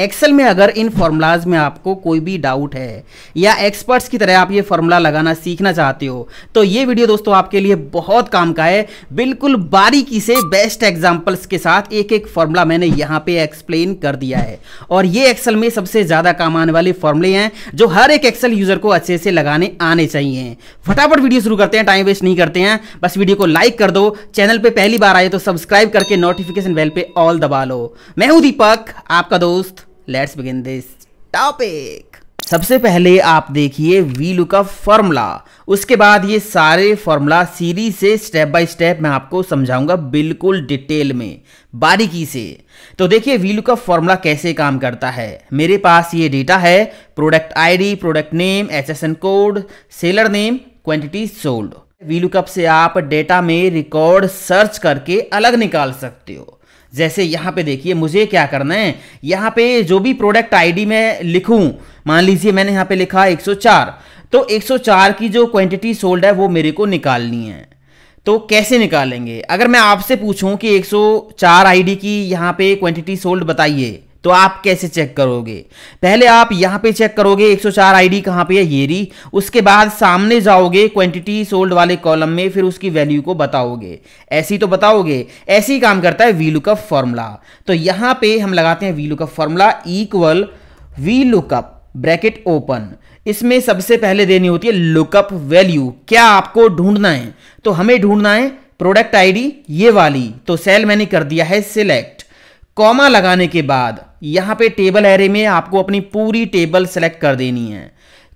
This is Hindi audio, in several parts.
एक्सेल में अगर इन फॉर्मूलाज में आपको कोई भी डाउट है या एक्सपर्ट्स की तरह आप ये फॉर्मूला लगाना सीखना चाहते हो तो ये वीडियो दोस्तों आपके लिए बहुत काम का है बिल्कुल बारीकी से बेस्ट एग्जांपल्स के साथ एक एक फॉर्मूला मैंने यहाँ पे एक्सप्लेन कर दिया है और ये एक्सेल में सबसे ज़्यादा काम आने वाले फॉर्मूले हैं जो हर एक एक्सेल यूज़र को अच्छे से लगाने आने चाहिए फटाफट वीडियो शुरू करते हैं टाइम वेस्ट नहीं करते हैं बस वीडियो को लाइक कर दो चैनल पर पहली बार आए तो सब्सक्राइब करके नोटिफिकेशन बेल पर ऑल दबा लो मैं हूँ दीपक आपका दोस्त लेट्स बिगिन दिस टॉपिक सबसे पहले आप देखिए वी लुकअप फॉर्मूला उसके बाद ये सारे फॉर्मूला सीरीज से स्टेप बाय स्टेप मैं आपको समझाऊंगा बिल्कुल डिटेल में बारीकी से तो देखिए वी लुकअप फॉर्मूला कैसे काम करता है मेरे पास ये डेटा है product ID, product name HSN code seller name quantity sold V lookup से आप डेटा में रिकॉर्ड सर्च करके अलग निकाल सकते हो जैसे यहाँ पे देखिए मुझे क्या करना है यहाँ पे जो भी प्रोडक्ट आईडी मैं लिखूँ मान लीजिए मैंने यहाँ पे लिखा 104 तो 104 की जो क्वांटिटी सोल्ड है वो मेरे को निकालनी है तो कैसे निकालेंगे अगर मैं आपसे पूछूँ कि 104 आईडी की यहाँ पे क्वांटिटी सोल्ड बताइए तो आप कैसे चेक करोगे पहले आप यहां पे चेक करोगे 104 आईडी कहाँ पे है ये री उसके बाद सामने जाओगे क्वांटिटी सोल्ड वाले कॉलम में फिर उसकी वैल्यू को बताओगे ऐसी तो बताओगे ऐसी काम करता है वी लुकअप फॉर्मूला तो यहां पे हम लगाते हैं V lookup formula equal V lookup bracket open इसमें सबसे पहले देनी होती है लुकअप वैल्यू क्या आपको ढूंढना है तो हमें ढूंढना है प्रोडक्ट आईडी ये वाली तो सेल मैंने कर दिया है सिलेक्ट कॉमा लगाने के बाद यहाँ पे टेबल एरे में आपको अपनी पूरी टेबल सेलेक्ट कर देनी है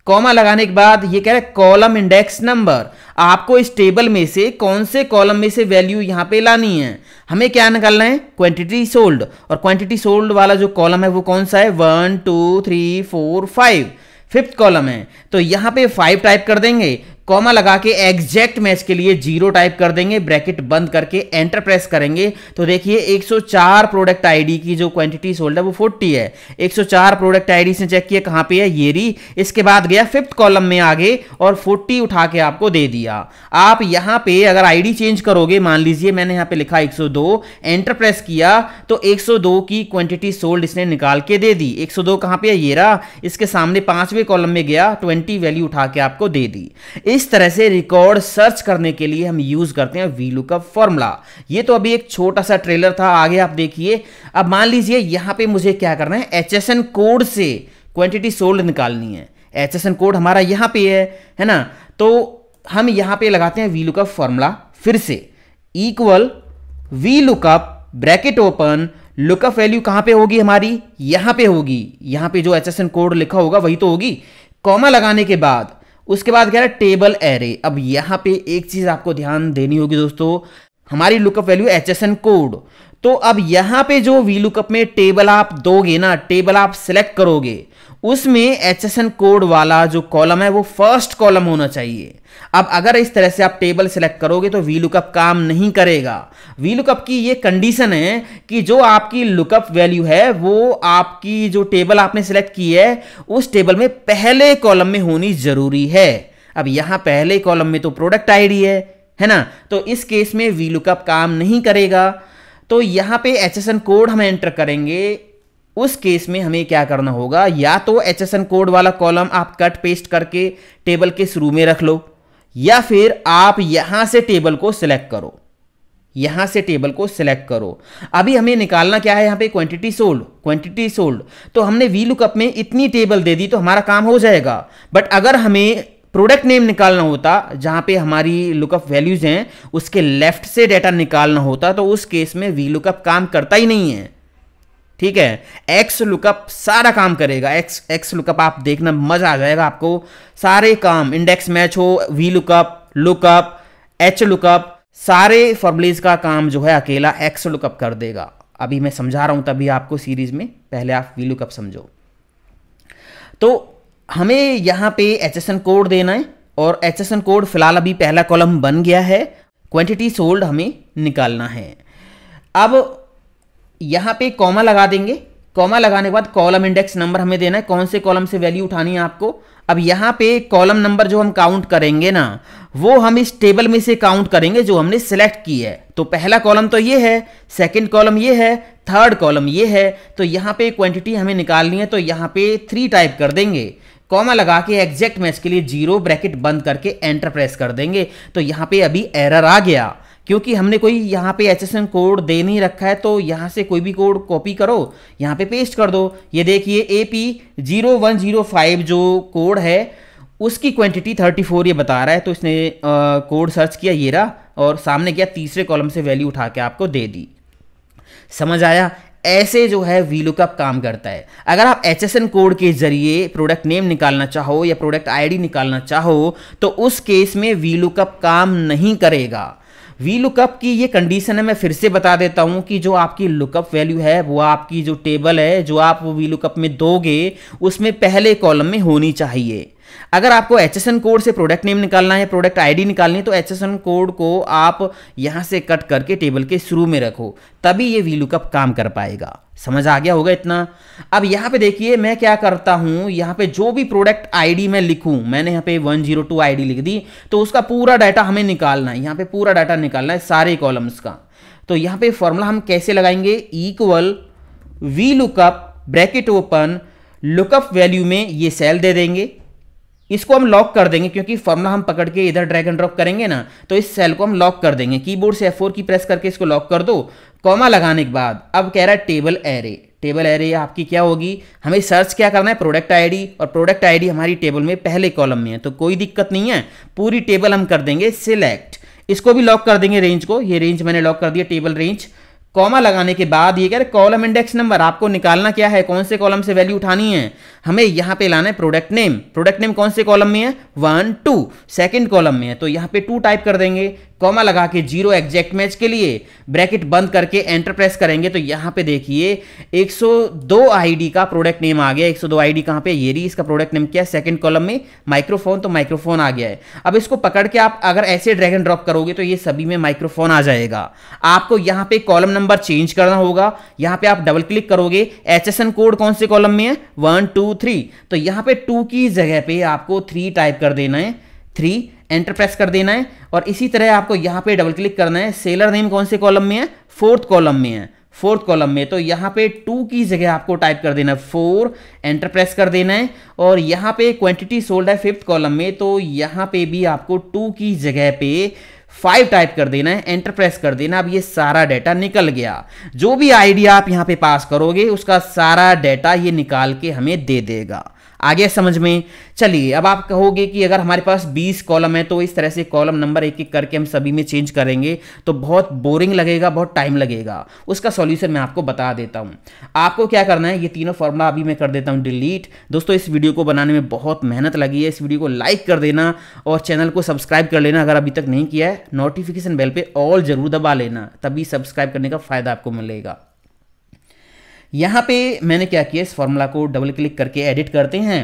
कॉमा लगाने के बाद ये कह रहा है कॉलम इंडेक्स नंबर आपको इस टेबल में से कौन से कॉलम में से वैल्यू यहाँ पे लानी है हमें क्या निकालना है क्वांटिटी सोल्ड और क्वांटिटी सोल्ड वाला जो कॉलम है वो कौन सा है one two three four five fifth column है तो यहाँ पे फाइव टाइप कर देंगे कॉमा लगा के एग्जैक्ट मैच के लिए जीरो टाइप कर देंगे ब्रैकेट बंद करके एंटर प्रेस करेंगे तो देखिए 104 प्रोडक्ट आईडी की जो क्वांटिटी सोल्ड है वो 40 है 104 प्रोडक्ट आईडी से चेक किया कहाँ पे है येरी इसके बाद गया फिफ्थ कॉलम में आगे और 40 उठा के आपको दे दिया आप यहाँ पे अगर आईडी चेंज करोगे मान लीजिए मैंने यहाँ पे लिखा एक एंटर प्रेस किया तो एक की क्वांटिटी सोल्ड इसने निकाल के दे दी 102 कहाँ पे है येरा इसके सामने पांचवें कॉलम में गया ट्वेंटी वैल्यू उठा के आपको दे दी इस तरह से रिकॉर्ड सर्च करने के लिए हम यूज करते हैं वी लुकअप फॉर्मूला ये तो अभी एक छोटा सा ट्रेलर था आगे आप देखिए अब मान लीजिए यहां पे मुझे क्या करना है एच एस एन कोड से क्वांटिटी सोल्ड निकालनी है एच एस एन कोड हमारा यहां पे है है ना तो हम यहां पे लगाते हैं वी लुकअप फॉर्मूला फिर से equal V lookup bracket open lookup value कहां पे होगी हमारी यहां पे होगी यहां पे जो एच एस एन कोड लिखा होगा वही तो होगी कॉमा लगाने के बाद उसके बाद कह रहा है टेबल एरे अब यहाँ पे एक चीज़ आपको ध्यान देनी होगी दोस्तों हमारी lookup value H S N code तो अब यहां पे जो वी लुकअप में टेबल आप दोगे ना टेबल आप सिलेक्ट करोगे उसमें एच कोड वाला जो कॉलम है वो फर्स्ट कॉलम होना चाहिए अब अगर इस तरह से आप टेबल सेलेक्ट करोगे तो वी लुकअप काम नहीं करेगा वी लुकअप की ये कंडीशन है कि जो आपकी लुकअप वैल्यू है वो आपकी जो टेबल आपने सेलेक्ट की है उस टेबल में पहले कॉलम में होनी जरूरी है अब यहां पहले कॉलम में तो प्रोडक्ट आईडी है है ना तो इस केस में वी लुकअप काम नहीं करेगा तो यहाँ पे एच कोड हम एंटर करेंगे उस केस में हमें क्या करना होगा या तो एच कोड वाला कॉलम आप कट पेस्ट करके टेबल के शुरू में रख लो या फिर आप यहाँ से टेबल को सिलेक्ट करो यहां से टेबल को सिलेक्ट करो अभी हमें निकालना क्या है यहां पे क्वांटिटी सोल्ड क्वांटिटी सोल्ड तो हमने वी लुकअप में इतनी टेबल दे दी तो हमारा काम हो जाएगा बट अगर हमें प्रोडक्ट नेम निकालना होता जहाँ पे हमारी लुकअप वैल्यूज हैं उसके लेफ्ट से डाटा निकालना होता तो उस केस में वी लुकअप काम करता ही नहीं है ठीक है एक्स लुकअप सारा काम करेगा एक्स एक्स लुकअप आप देखना मज़ा आ जाएगा आपको सारे काम इंडेक्स मैच हो V lookup lookup H lookup सारे फॉर्मुलेज का काम जो है अकेला एक्स लुकअप कर देगा अभी मैं समझा रहा हूं तभी आपको सीरीज में पहले आप वी लुकअप समझो तो हमें यहाँ पे एच कोड देना है और एच कोड फिलहाल अभी पहला कॉलम बन गया है क्वांटिटी सोल्ड हमें निकालना है अब यहाँ पे कॉमा लगा देंगे कॉमा लगाने के बाद कॉलम इंडेक्स नंबर हमें देना है कौन से कॉलम से वैल्यू उठानी है आपको अब यहाँ पे कॉलम नंबर जो हम काउंट करेंगे ना वो हम इस टेबल में से काउंट करेंगे जो हमने सेलेक्ट की है तो पहला कॉलम तो ये है सेकंड कॉलम ये है थर्ड कॉलम ये है तो यहाँ पे क्वांटिटी हमें निकालनी है तो यहाँ पे थ्री टाइप कर देंगे कॉमा लगा के एग्जैक्ट मैच के लिए जीरो ब्रैकेट बंद करके एंटर प्रेस कर देंगे तो यहाँ पे अभी एरर आ गया क्योंकि हमने कोई यहाँ पे एच कोड दे नहीं रखा है तो यहाँ से कोई भी कोड कॉपी करो यहाँ पे पेस्ट कर दो ये देखिए A P zero one zero five जो कोड है उसकी क्वांटिटी फोर ये बता रहा है तो इसने कोड सर्च किया ये रहा और सामने गया तीसरे कॉलम से वैल्यू उठा के आपको दे दी समझ आया ऐसे जो है वी लुकअप काम करता है अगर आप एच कोड के जरिए प्रोडक्ट नेम निकालना चाहो या प्रोडक्ट आईडी निकालना चाहो तो उस केस में वी लुकअप काम नहीं करेगा वी लुकअप की ये कंडीशन है मैं फिर से बता देता हूँ कि जो आपकी लुकअप वैल्यू है वो आपकी जो टेबल है जो आप वी लुकअप में दोगे उसमें पहले कॉलम में होनी चाहिए अगर आपको एच कोड से प्रोडक्ट नेम निकालना है प्रोडक्ट आईडी निकालनी है तो एच कोड को आप यहाँ से कट करके टेबल के शुरू में रखो तभी ये वी लुकअप काम कर पाएगा समझ आ गया होगा इतना अब यहाँ पे देखिए मैं क्या करता हूँ यहाँ पे जो भी प्रोडक्ट आईडी मैं लिखूँ मैंने यहाँ पे 102 जीरो लिख दी तो उसका पूरा डाटा हमें निकालना है यहाँ पे पूरा डाटा निकालना है सारे कॉलम्स का तो यहाँ पे फॉर्मूला हम कैसे लगाएंगे equal V lookup bracket open lookup value में ये सेल दे देंगे इसको हम लॉक कर देंगे क्योंकि फॉर्मूला हम पकड़ के इधर ड्रैग एंड ड्रॉप करेंगे ना तो इस सेल को हम लॉक कर देंगे कीबोर्ड से F4 की प्रेस करके इसको लॉक कर दो कॉमा लगाने के बाद अब कह रहा है टेबल एरे टेबल एरे आपकी क्या होगी हमें सर्च क्या करना है प्रोडक्ट आईडी और प्रोडक्ट आईडी हमारी टेबल में पहले कॉलम में है तो कोई दिक्कत नहीं है पूरी टेबल हम कर देंगे सिलेक्ट इसको भी लॉक कर देंगे रेंज को ये रेंज मैंने लॉक कर दिया टेबल रेंज कॉमा लगाने के बाद ये कह रहे कॉलम इंडेक्स नंबर आपको निकालना क्या है कौन से कॉलम से वैल्यू उठानी है हमें यहाँ पे लाना है प्रोडक्ट नेम प्रोडक्ट नेम कौन से कॉलम में है वन टू सेकंड कॉलम में है तो यहाँ पे टू टाइप कर देंगे कॉमा लगा के जीरो एग्जैक्ट मैच के लिए ब्रैकेट बंद करके एंटर प्रेस करेंगे तो यहाँ पे देखिए 102 आईडी का प्रोडक्ट नेम आ गया 102 आईडी कहाँ पे री इसका प्रोडक्ट नेम क्या है सेकंड कॉलम में माइक्रोफोन तो माइक्रोफोन आ गया है अब इसको पकड़ के आप अगर ऐसे ड्रैगन ड्रॉप करोगे तो ये सभी में माइक्रोफोन आ जाएगा आपको यहाँ पे कॉलम नंबर चेंज करना होगा यहाँ पे आप डबल क्लिक करोगे एच कोड कौन से कॉलम में है वन टू थ्री तो यहाँ पे टू की जगह पे आपको थ्री टाइप कर देना है थ्री एंटर प्रेस कर देना है और इसी तरह आपको यहाँ पे डबल क्लिक करना है सेलर नेम कौन से कॉलम में है फोर्थ कॉलम में है फोर्थ कॉलम में तो यहाँ पे टू की जगह आपको टाइप कर देना है फोर एंटर प्रेस कर देना है और यहाँ पे क्वांटिटी सोल्ड है फिफ्थ कॉलम में तो यहाँ पे भी आपको टू की जगह पे फाइव टाइप कर देना है एंटर प्रेस कर देना अब ये सारा डाटा निकल गया जो भी आइडिया आप यहाँ पे पास करोगे उसका सारा डाटा ये निकाल के हमें दे देगा आ गया समझ में चलिए अब आप कहोगे कि अगर हमारे पास 20 कॉलम है तो इस तरह से कॉलम नंबर एक एक करके हम सभी में चेंज करेंगे तो बहुत बोरिंग लगेगा बहुत टाइम लगेगा उसका सॉल्यूशन मैं आपको बता देता हूँ आपको क्या करना है ये तीनों फॉर्मूला अभी मैं कर देता हूँ डिलीट दोस्तों इस वीडियो को बनाने में बहुत मेहनत लगी है इस वीडियो को लाइक कर देना और चैनल को सब्सक्राइब कर लेना अगर अभी तक नहीं किया है नोटिफिकेशन बेल पर ऑल जरूर दबा लेना तभी सब्सक्राइब करने का फ़ायदा आपको मिलेगा यहाँ पे मैंने क्या किया इस फॉर्मूला को डबल क्लिक करके एडिट करते हैं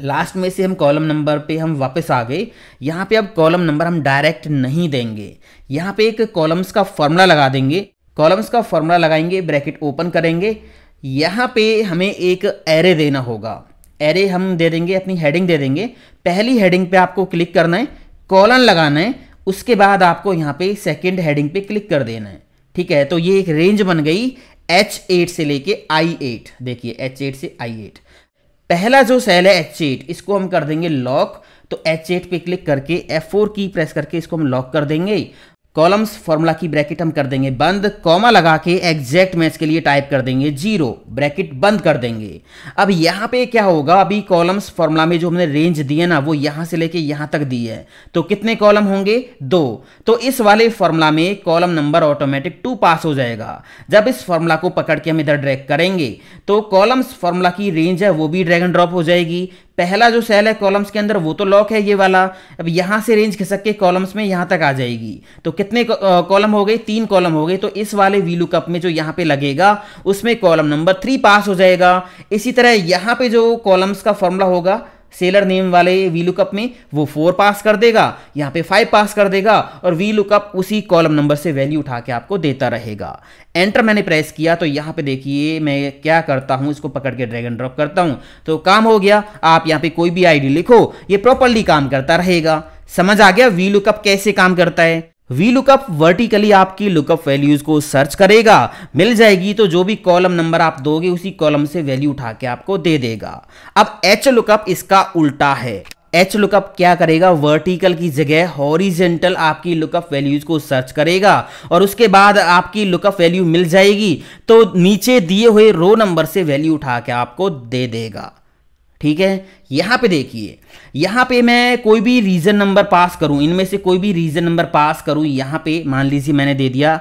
लास्ट में से हम कॉलम नंबर पे हम वापस आ गए यहाँ पे अब कॉलम नंबर हम डायरेक्ट नहीं देंगे यहाँ पे एक कॉलम्स का फॉर्मूला लगा देंगे कॉलम्स का फॉर्मूला लगाएंगे ब्रैकेट ओपन करेंगे यहाँ पे हमें एक एरे देना होगा एरे हम दे देंगे अपनी हेडिंग दे देंगे पहली हेडिंग पे आपको क्लिक करना है कॉलन लगाना है उसके बाद आपको यहाँ पे सेकेंड हेडिंग पे क्लिक कर देना है ठीक है तो ये एक रेंज बन गई एच एट से लेके आई एट देखिए एच एट से आई एट पहला जो सेल है एच एट इसको हम कर देंगे लॉक तो एच एट पे क्लिक करके एफ फोर की प्रेस करके इसको हम लॉक कर देंगे कॉलम्स फॉर्मूला की ब्रैकेट हम कर देंगे बंद कॉमा लगा के एग्जैक्ट मैच के लिए टाइप कर देंगे जीरो ब्रैकेट बंद कर देंगे अब यहाँ पे क्या होगा अभी कॉलम्स फॉर्मूला में जो हमने रेंज दी है ना वो यहाँ से लेके यहाँ तक दी है तो कितने कॉलम होंगे दो तो इस वाले फॉर्मूला में कॉलम नंबर ऑटोमेटिक टू पास हो जाएगा जब इस फॉर्मूला को पकड़ के हम इधर ड्रैग करेंगे तो कॉलम्स फॉर्मूला की रेंज है वो भी ड्रैगन ड्रॉप हो जाएगी पहला जो सेल है कॉलम्स के अंदर वो तो लॉक है ये वाला अब यहाँ से रेंज खिसक के कॉलम्स में यहाँ तक आ जाएगी तो कितने कॉलम हो गए तीन कॉलम हो गए तो इस वाले वीलू कप में जो यहाँ पे लगेगा उसमें कॉलम नंबर थ्री पास हो जाएगा इसी तरह यहाँ पे जो कॉलम्स का फॉर्मूला होगा सेलर नेम वाले वी लुकअप में वो फोर पास कर देगा यहाँ पे फाइव पास कर देगा और वी लुकअप उसी कॉलम नंबर से वैल्यू उठा के आपको देता रहेगा एंटर मैंने प्रेस किया तो यहाँ पे देखिए मैं क्या करता हूँ इसको पकड़ के ड्रैग एंड ड्रॉप करता हूँ तो काम हो गया आप यहाँ पे कोई भी आईडी लिखो ये प्रॉपरली काम करता रहेगा समझ आ गया वी लुकअप कैसे काम करता है वी लुकअप वर्टिकली आपकी लुकअप वैल्यूज को सर्च करेगा मिल जाएगी तो जो भी कॉलम नंबर आप दोगे उसी कॉलम से वैल्यू उठा के आपको दे देगा अब एच लुकअप इसका उल्टा है एच लुकअप क्या करेगा वर्टिकल की जगह हॉरिजेंटल आपकी लुकअप वैल्यूज को सर्च करेगा और उसके बाद आपकी लुकअप वैल्यू मिल जाएगी तो नीचे दिए हुए रो नंबर से वैल्यू उठा के आपको दे देगा ठीक है यहां पे देखिए यहां पे मैं कोई भी रीजन नंबर पास करूं इनमें से कोई भी रीजन नंबर पास करूं यहां पे मान लीजिए मैंने दे दिया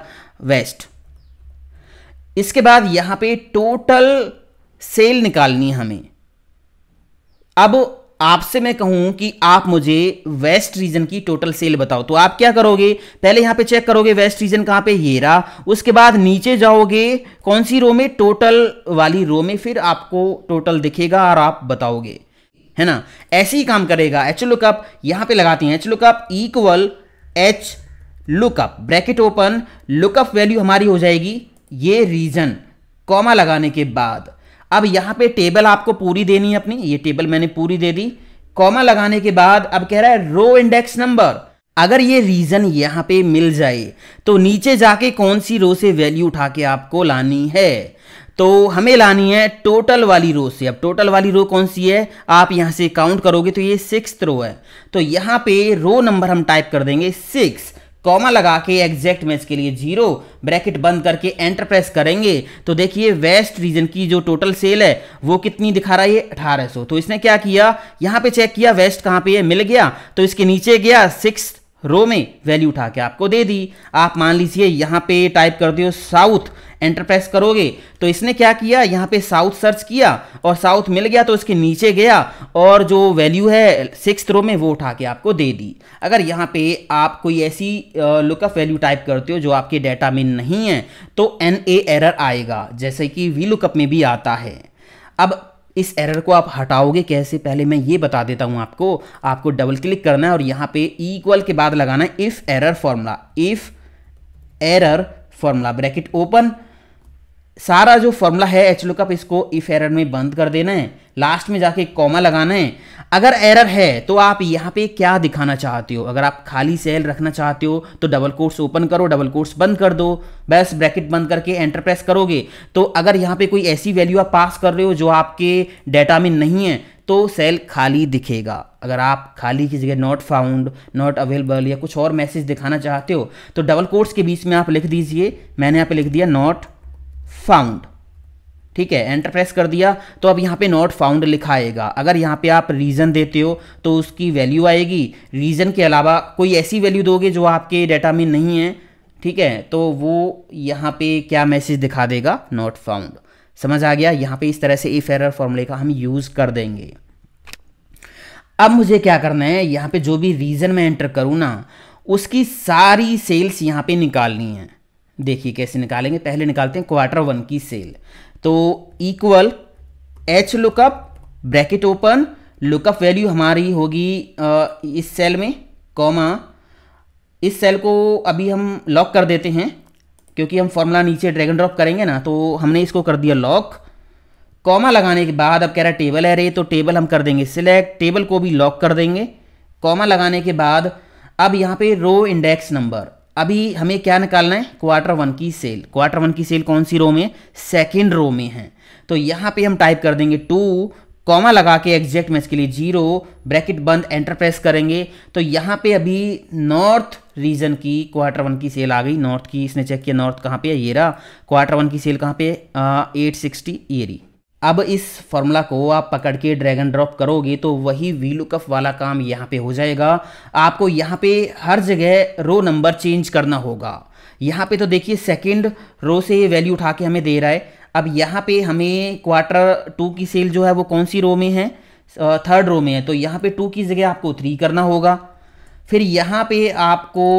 वेस्ट इसके बाद यहां पे टोटल सेल निकालनी हमें अब आपसे मैं कहूं कि आप मुझे वेस्ट रीजन की टोटल सेल बताओ तो आप क्या करोगे पहले यहां पे चेक करोगे वेस्ट रीजन कहां पे ये रहा उसके बाद नीचे जाओगे कौन सी रो में टोटल वाली रो में फिर आपको टोटल दिखेगा और आप बताओगे है ना ऐसे ही काम करेगा एच लुकअप यहां पे लगाते हैं H lookup equal H lookup bracket open lookup value हमारी हो जाएगी ये रीजन कॉमा लगाने के बाद अब यहाँ पे टेबल आपको पूरी देनी है अपनी ये टेबल मैंने पूरी दे दी कॉमा लगाने के बाद अब कह रहा है रो इंडेक्स नंबर अगर ये रीज़न यहाँ पे मिल जाए तो नीचे जाके कौन सी रो से वैल्यू उठा के आपको लानी है तो हमें लानी है टोटल वाली रो से अब टोटल वाली रो कौन सी है आप यहाँ से काउंट करोगे तो ये सिक्स रो है तो यहाँ पे रो नंबर हम टाइप कर देंगे सिक्स कॉमा लगा के एग्जैक्ट मैच के लिए जीरो ब्रैकेट बंद करके एंटर प्रेस करेंगे तो देखिए वेस्ट रीजन की जो टोटल सेल है वो कितनी दिखा रहा है अठारह तो इसने क्या किया यहाँ पे चेक किया वेस्ट कहाँ पे है मिल गया तो इसके नीचे गया सिक्स रो में वैल्यू उठा के आपको दे दी आप मान लीजिए यहाँ पे टाइप कर दियो साउथ एंटरप्रेस करोगे तो इसने क्या किया यहाँ पे साउथ सर्च किया और साउथ मिल गया तो इसके नीचे गया और जो वैल्यू है सिक्स रो में वो उठा के आपको दे दी अगर यहाँ पे आप कोई ऐसी लुकअप वैल्यू टाइप करते हो जो आपके डेटा में नहीं है तो एन ए एरर आएगा जैसे कि वी लुकअप में भी आता है अब इस एरर को आप हटाओगे कैसे पहले मैं ये बता देता हूँ आपको आपको डबल क्लिक करना है और यहाँ पे इक्वल के बाद लगाना है if error formula if error formula bracket open सारा जो फॉर्मूला है एच लुकअप इसको इफ एरर में बंद कर देना है लास्ट में जाके कॉमा लगाना है अगर एरर है तो आप यहाँ पे क्या दिखाना चाहते हो अगर आप खाली सेल रखना चाहते हो तो डबल कोर्स ओपन करो डबल कोर्स बंद कर दो बस ब्रैकेट बंद करके एंटर प्रेस करोगे तो अगर यहाँ पे कोई ऐसी वैल्यू आप पास कर रहे हो जो आपके डेटा में नहीं है तो सेल खाली दिखेगा अगर आप खाली की जगह नॉट फाउंड नॉट अवेलेबल या कुछ और मैसेज दिखाना चाहते हो तो डबल कोर्स के बीच में आप लिख दीजिए मैंने यहाँ पे लिख दिया नॉट फाउंड ठीक है एंटर प्रेस कर दिया तो अब यहाँ पे नॉट फाउंड लिखा आएगा अगर यहाँ पे आप रीज़न देते हो तो उसकी वैल्यू आएगी रीज़न के अलावा कोई ऐसी वैल्यू दोगे जो आपके डाटा में नहीं है ठीक है तो वो यहाँ पे क्या मैसेज दिखा देगा नॉट फाउंड समझ आ गया यहाँ पे इस तरह से इफ एरर फॉर्मूले का हम यूज़ कर देंगे अब मुझे क्या करना है यहाँ पर जो भी रीज़न मैं एंटर करूँ ना उसकी सारी सेल्स यहाँ पर निकालनी है देखिए कैसे निकालेंगे पहले निकालते हैं क्वार्टर वन की सेल तो equal H lookup bracket open lookup value हमारी होगी इस सेल में कॉमा इस सेल को अभी हम लॉक कर देते हैं क्योंकि हम फॉर्मूला नीचे ड्रैगन ड्रॉप करेंगे ना तो हमने इसको कर दिया लॉक कॉमा लगाने के बाद अब कह रहा है टेबल है रे तो टेबल हम कर देंगे सिलेक्ट टेबल को भी लॉक कर देंगे कॉमा लगाने के बाद अब यहाँ पे रो इंडेक्स नंबर अभी हमें क्या निकालना है क्वार्टर वन की सेल क्वार्टर वन की सेल कौन सी रो में सेकेंड रो में है तो यहाँ पे हम टाइप कर देंगे टू कॉमा लगा के एग्जैक्ट मैच के लिए जीरो ब्रैकेट बंद एंटर प्रेस करेंगे तो यहाँ पे अभी नॉर्थ रीजन की क्वार्टर वन की सेल आ गई नॉर्थ की इसने चेक किया नॉर्थ कहाँ पे है ये रहा क्वार्टर वन की सेल कहाँ पे एट सिक्सटी ये रही अब इस फॉर्मूला को आप पकड़ के ड्रैगन ड्रॉप करोगे तो वही वी लुकअप वाला काम यहाँ पे हो जाएगा आपको यहाँ पे हर जगह रो नंबर चेंज करना होगा यहाँ पे तो देखिए सेकंड रो से वैल्यू उठा के हमें दे रहा है अब यहाँ पे हमें क्वार्टर टू की सेल जो है वो कौन सी रो में है थर्ड रो में है तो यहाँ पे टू की जगह आपको थ्री करना होगा फिर यहाँ पे आपको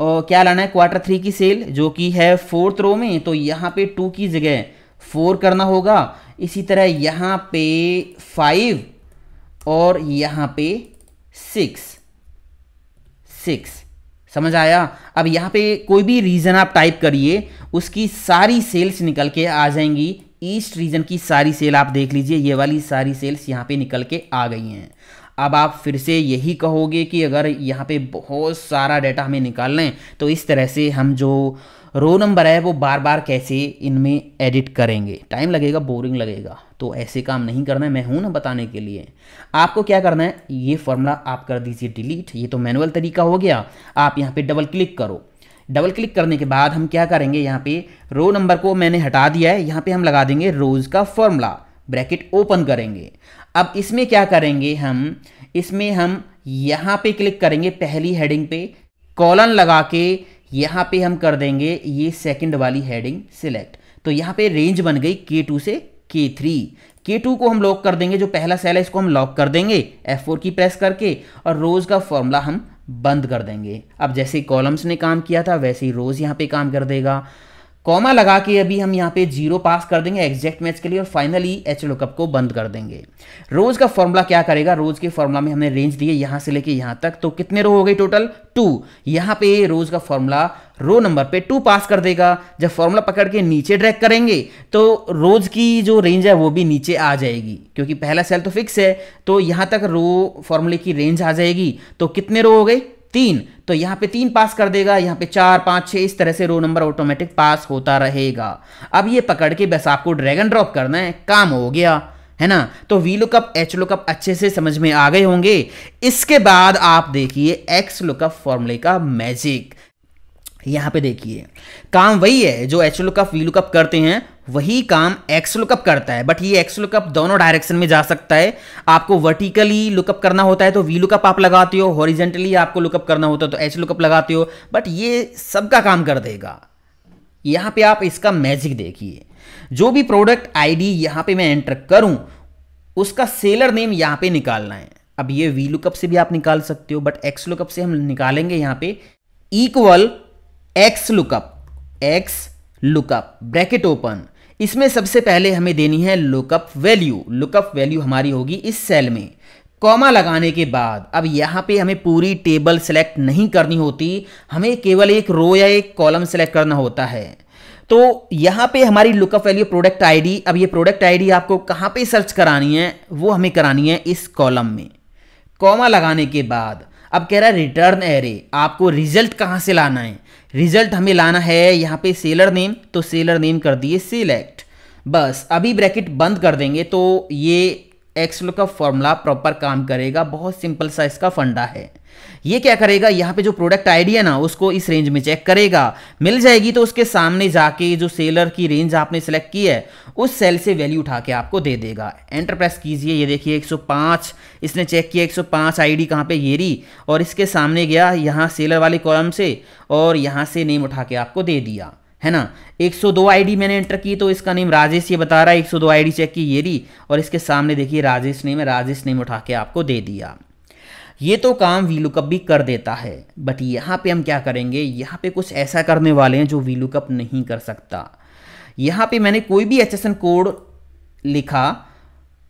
क्या लाना है क्वार्टर थ्री की सेल जो कि है फोर्थ रो में तो यहाँ पे टू की जगह फोर करना होगा इसी तरह यहाँ पे फाइव और यहाँ पे सिक्स सिक्स समझ आया अब यहाँ पे कोई भी रीज़न आप टाइप करिए उसकी सारी सेल्स निकल के आ जाएंगी ईस्ट रीजन की सारी सेल आप देख लीजिए ये वाली सारी सेल्स यहाँ पे निकल के आ गई हैं अब आप फिर से यही कहोगे कि अगर यहाँ पे बहुत सारा डाटा हमें निकाल लें तो इस तरह से हम जो रो नंबर है वो बार बार कैसे इनमें एडिट करेंगे टाइम लगेगा बोरिंग लगेगा तो ऐसे काम नहीं करना है मैं हूँ ना बताने के लिए आपको क्या करना है ये फॉर्मूला आप कर दीजिए डिलीट ये तो मैनुअल तरीका हो गया आप यहाँ पे डबल क्लिक करो डबल क्लिक करने के बाद हम क्या करेंगे यहाँ पे रो नंबर को मैंने हटा दिया है यहाँ पे हम लगा देंगे रोज़ का फॉर्मूला ब्रैकेट ओपन करेंगे अब इसमें क्या करेंगे हम इसमें हम यहाँ पे क्लिक करेंगे पहली हेडिंग पे कॉलन लगा के यहाँ पे हम कर देंगे ये सेकंड वाली हेडिंग सिलेक्ट तो यहाँ पे रेंज बन गई के टू से के थ्री के टू को हम लॉक कर देंगे जो पहला सेल है इसको हम लॉक कर देंगे एफ फोर की प्रेस करके और रोज़ का फॉर्मूला हम बंद कर देंगे अब जैसे कॉलम्स ने काम किया था वैसे ही रोज़ यहाँ पे काम कर देगा कॉमा लगा के अभी हम यहाँ पे जीरो पास कर देंगे एग्जैक्ट मैच के लिए और फाइनली एच लुकअप को बंद कर देंगे रोज का फॉर्मूला क्या करेगा रोज के फॉर्मूला में हमने रेंज दी है यहाँ से लेके यहाँ तक तो कितने रो हो गई टोटल टू यहाँ पे रोज का फॉर्मूला रो नंबर पे टू पास कर देगा जब फॉर्मूला पकड़ के नीचे ड्रैक करेंगे तो रोज की जो रेंज है वो भी नीचे आ जाएगी क्योंकि पहला सेल तो फिक्स है तो यहाँ तक रो फॉर्मूले की रेंज आ जाएगी तो कितने रो हो गए तीन तो यहाँ पे तीन पास कर देगा यहाँ पे चार पाँच छः इस तरह से रो नंबर ऑटोमेटिक पास होता रहेगा अब ये पकड़ के बस आपको ड्रैगन ड्रॉप करना है काम हो गया है ना तो वी लुकअप एच लुकअप अच्छे से समझ में आ गए होंगे इसके बाद आप देखिए एक्स लुकअप फॉर्मूले का मैजिक यहां पे देखिए काम वही है जो एच लुकअप वी लुकअप करते हैं वही काम एक्स लुकअप करता है बट ये एक्स लुकअप दोनों डायरेक्शन में जा सकता है आपको वर्टिकली लुकअप करना होता है तो वी लुकअप आप लगाते हो हॉरिजेंटली आपको लुकअप करना होता है तो एच लुकअप लगाते हो बट ये सबका काम कर देगा यहां पे आप इसका मैजिक देखिए जो भी प्रोडक्ट आईडी यहां पे मैं एंटर करूं उसका सेलर नेम यहां पे निकालना है अब ये वी लुकअप से भी आप निकाल सकते हो बट एक्स लुकअप से हम निकालेंगे यहां पे equal X lookup X lookup bracket open इसमें सबसे पहले हमें देनी है लुकअप वैल्यू लुकअप वैल्यू हमारी होगी इस सेल में कॉमा लगाने के बाद अब यहाँ पे हमें पूरी टेबल सेलेक्ट नहीं करनी होती हमें केवल एक रो या एक कॉलम सेलेक्ट करना होता है तो यहाँ पे हमारी लुकअप वैल्यू प्रोडक्ट आईडी अब ये प्रोडक्ट आईडी आपको कहाँ पे सर्च करानी है वो हमें करानी है इस कॉलम में कॉमा लगाने के बाद अब कह रहा है रिटर्न एरे आपको रिजल्ट कहाँ से लाना है रिजल्ट हमें लाना है यहाँ पे सेलर नेम तो सेलर नेम कर दिए सिलेक्ट बस अभी ब्रैकेट बंद कर देंगे तो ये एक्स का फॉर्मूला प्रॉपर काम करेगा बहुत सिंपल सा इसका फंडा है ये क्या करेगा यहाँ पे जो प्रोडक्ट आईडी है ना उसको इस रेंज में चेक करेगा मिल जाएगी तो उसके सामने जाके जो सेलर की रेंज आपने सेलेक्ट की है उस सेल से वैल्यू उठा के आपको दे देगा एंटर प्रेस कीजिए ये देखिए 105 इसने चेक किया 105 आईडी कहाँ पर येरी और इसके सामने गया यहाँ सेलर वाले कॉलम से और यहाँ से नेम उठा के आपको दे दिया है ना 102 आईडी मैंने एंटर की तो इसका नेम राजेश ये बता रहा है 102 आईडी चेक की ये री और इसके सामने देखिए राजेश नेम है राजेश नेम उठा के आपको दे दिया ये तो काम वीलुकअप भी कर देता है बट यहाँ पे हम क्या करेंगे यहाँ पे कुछ ऐसा करने वाले हैं जो वीलुकअप नहीं कर सकता यहाँ पे मैंने कोई भी एच कोड लिखा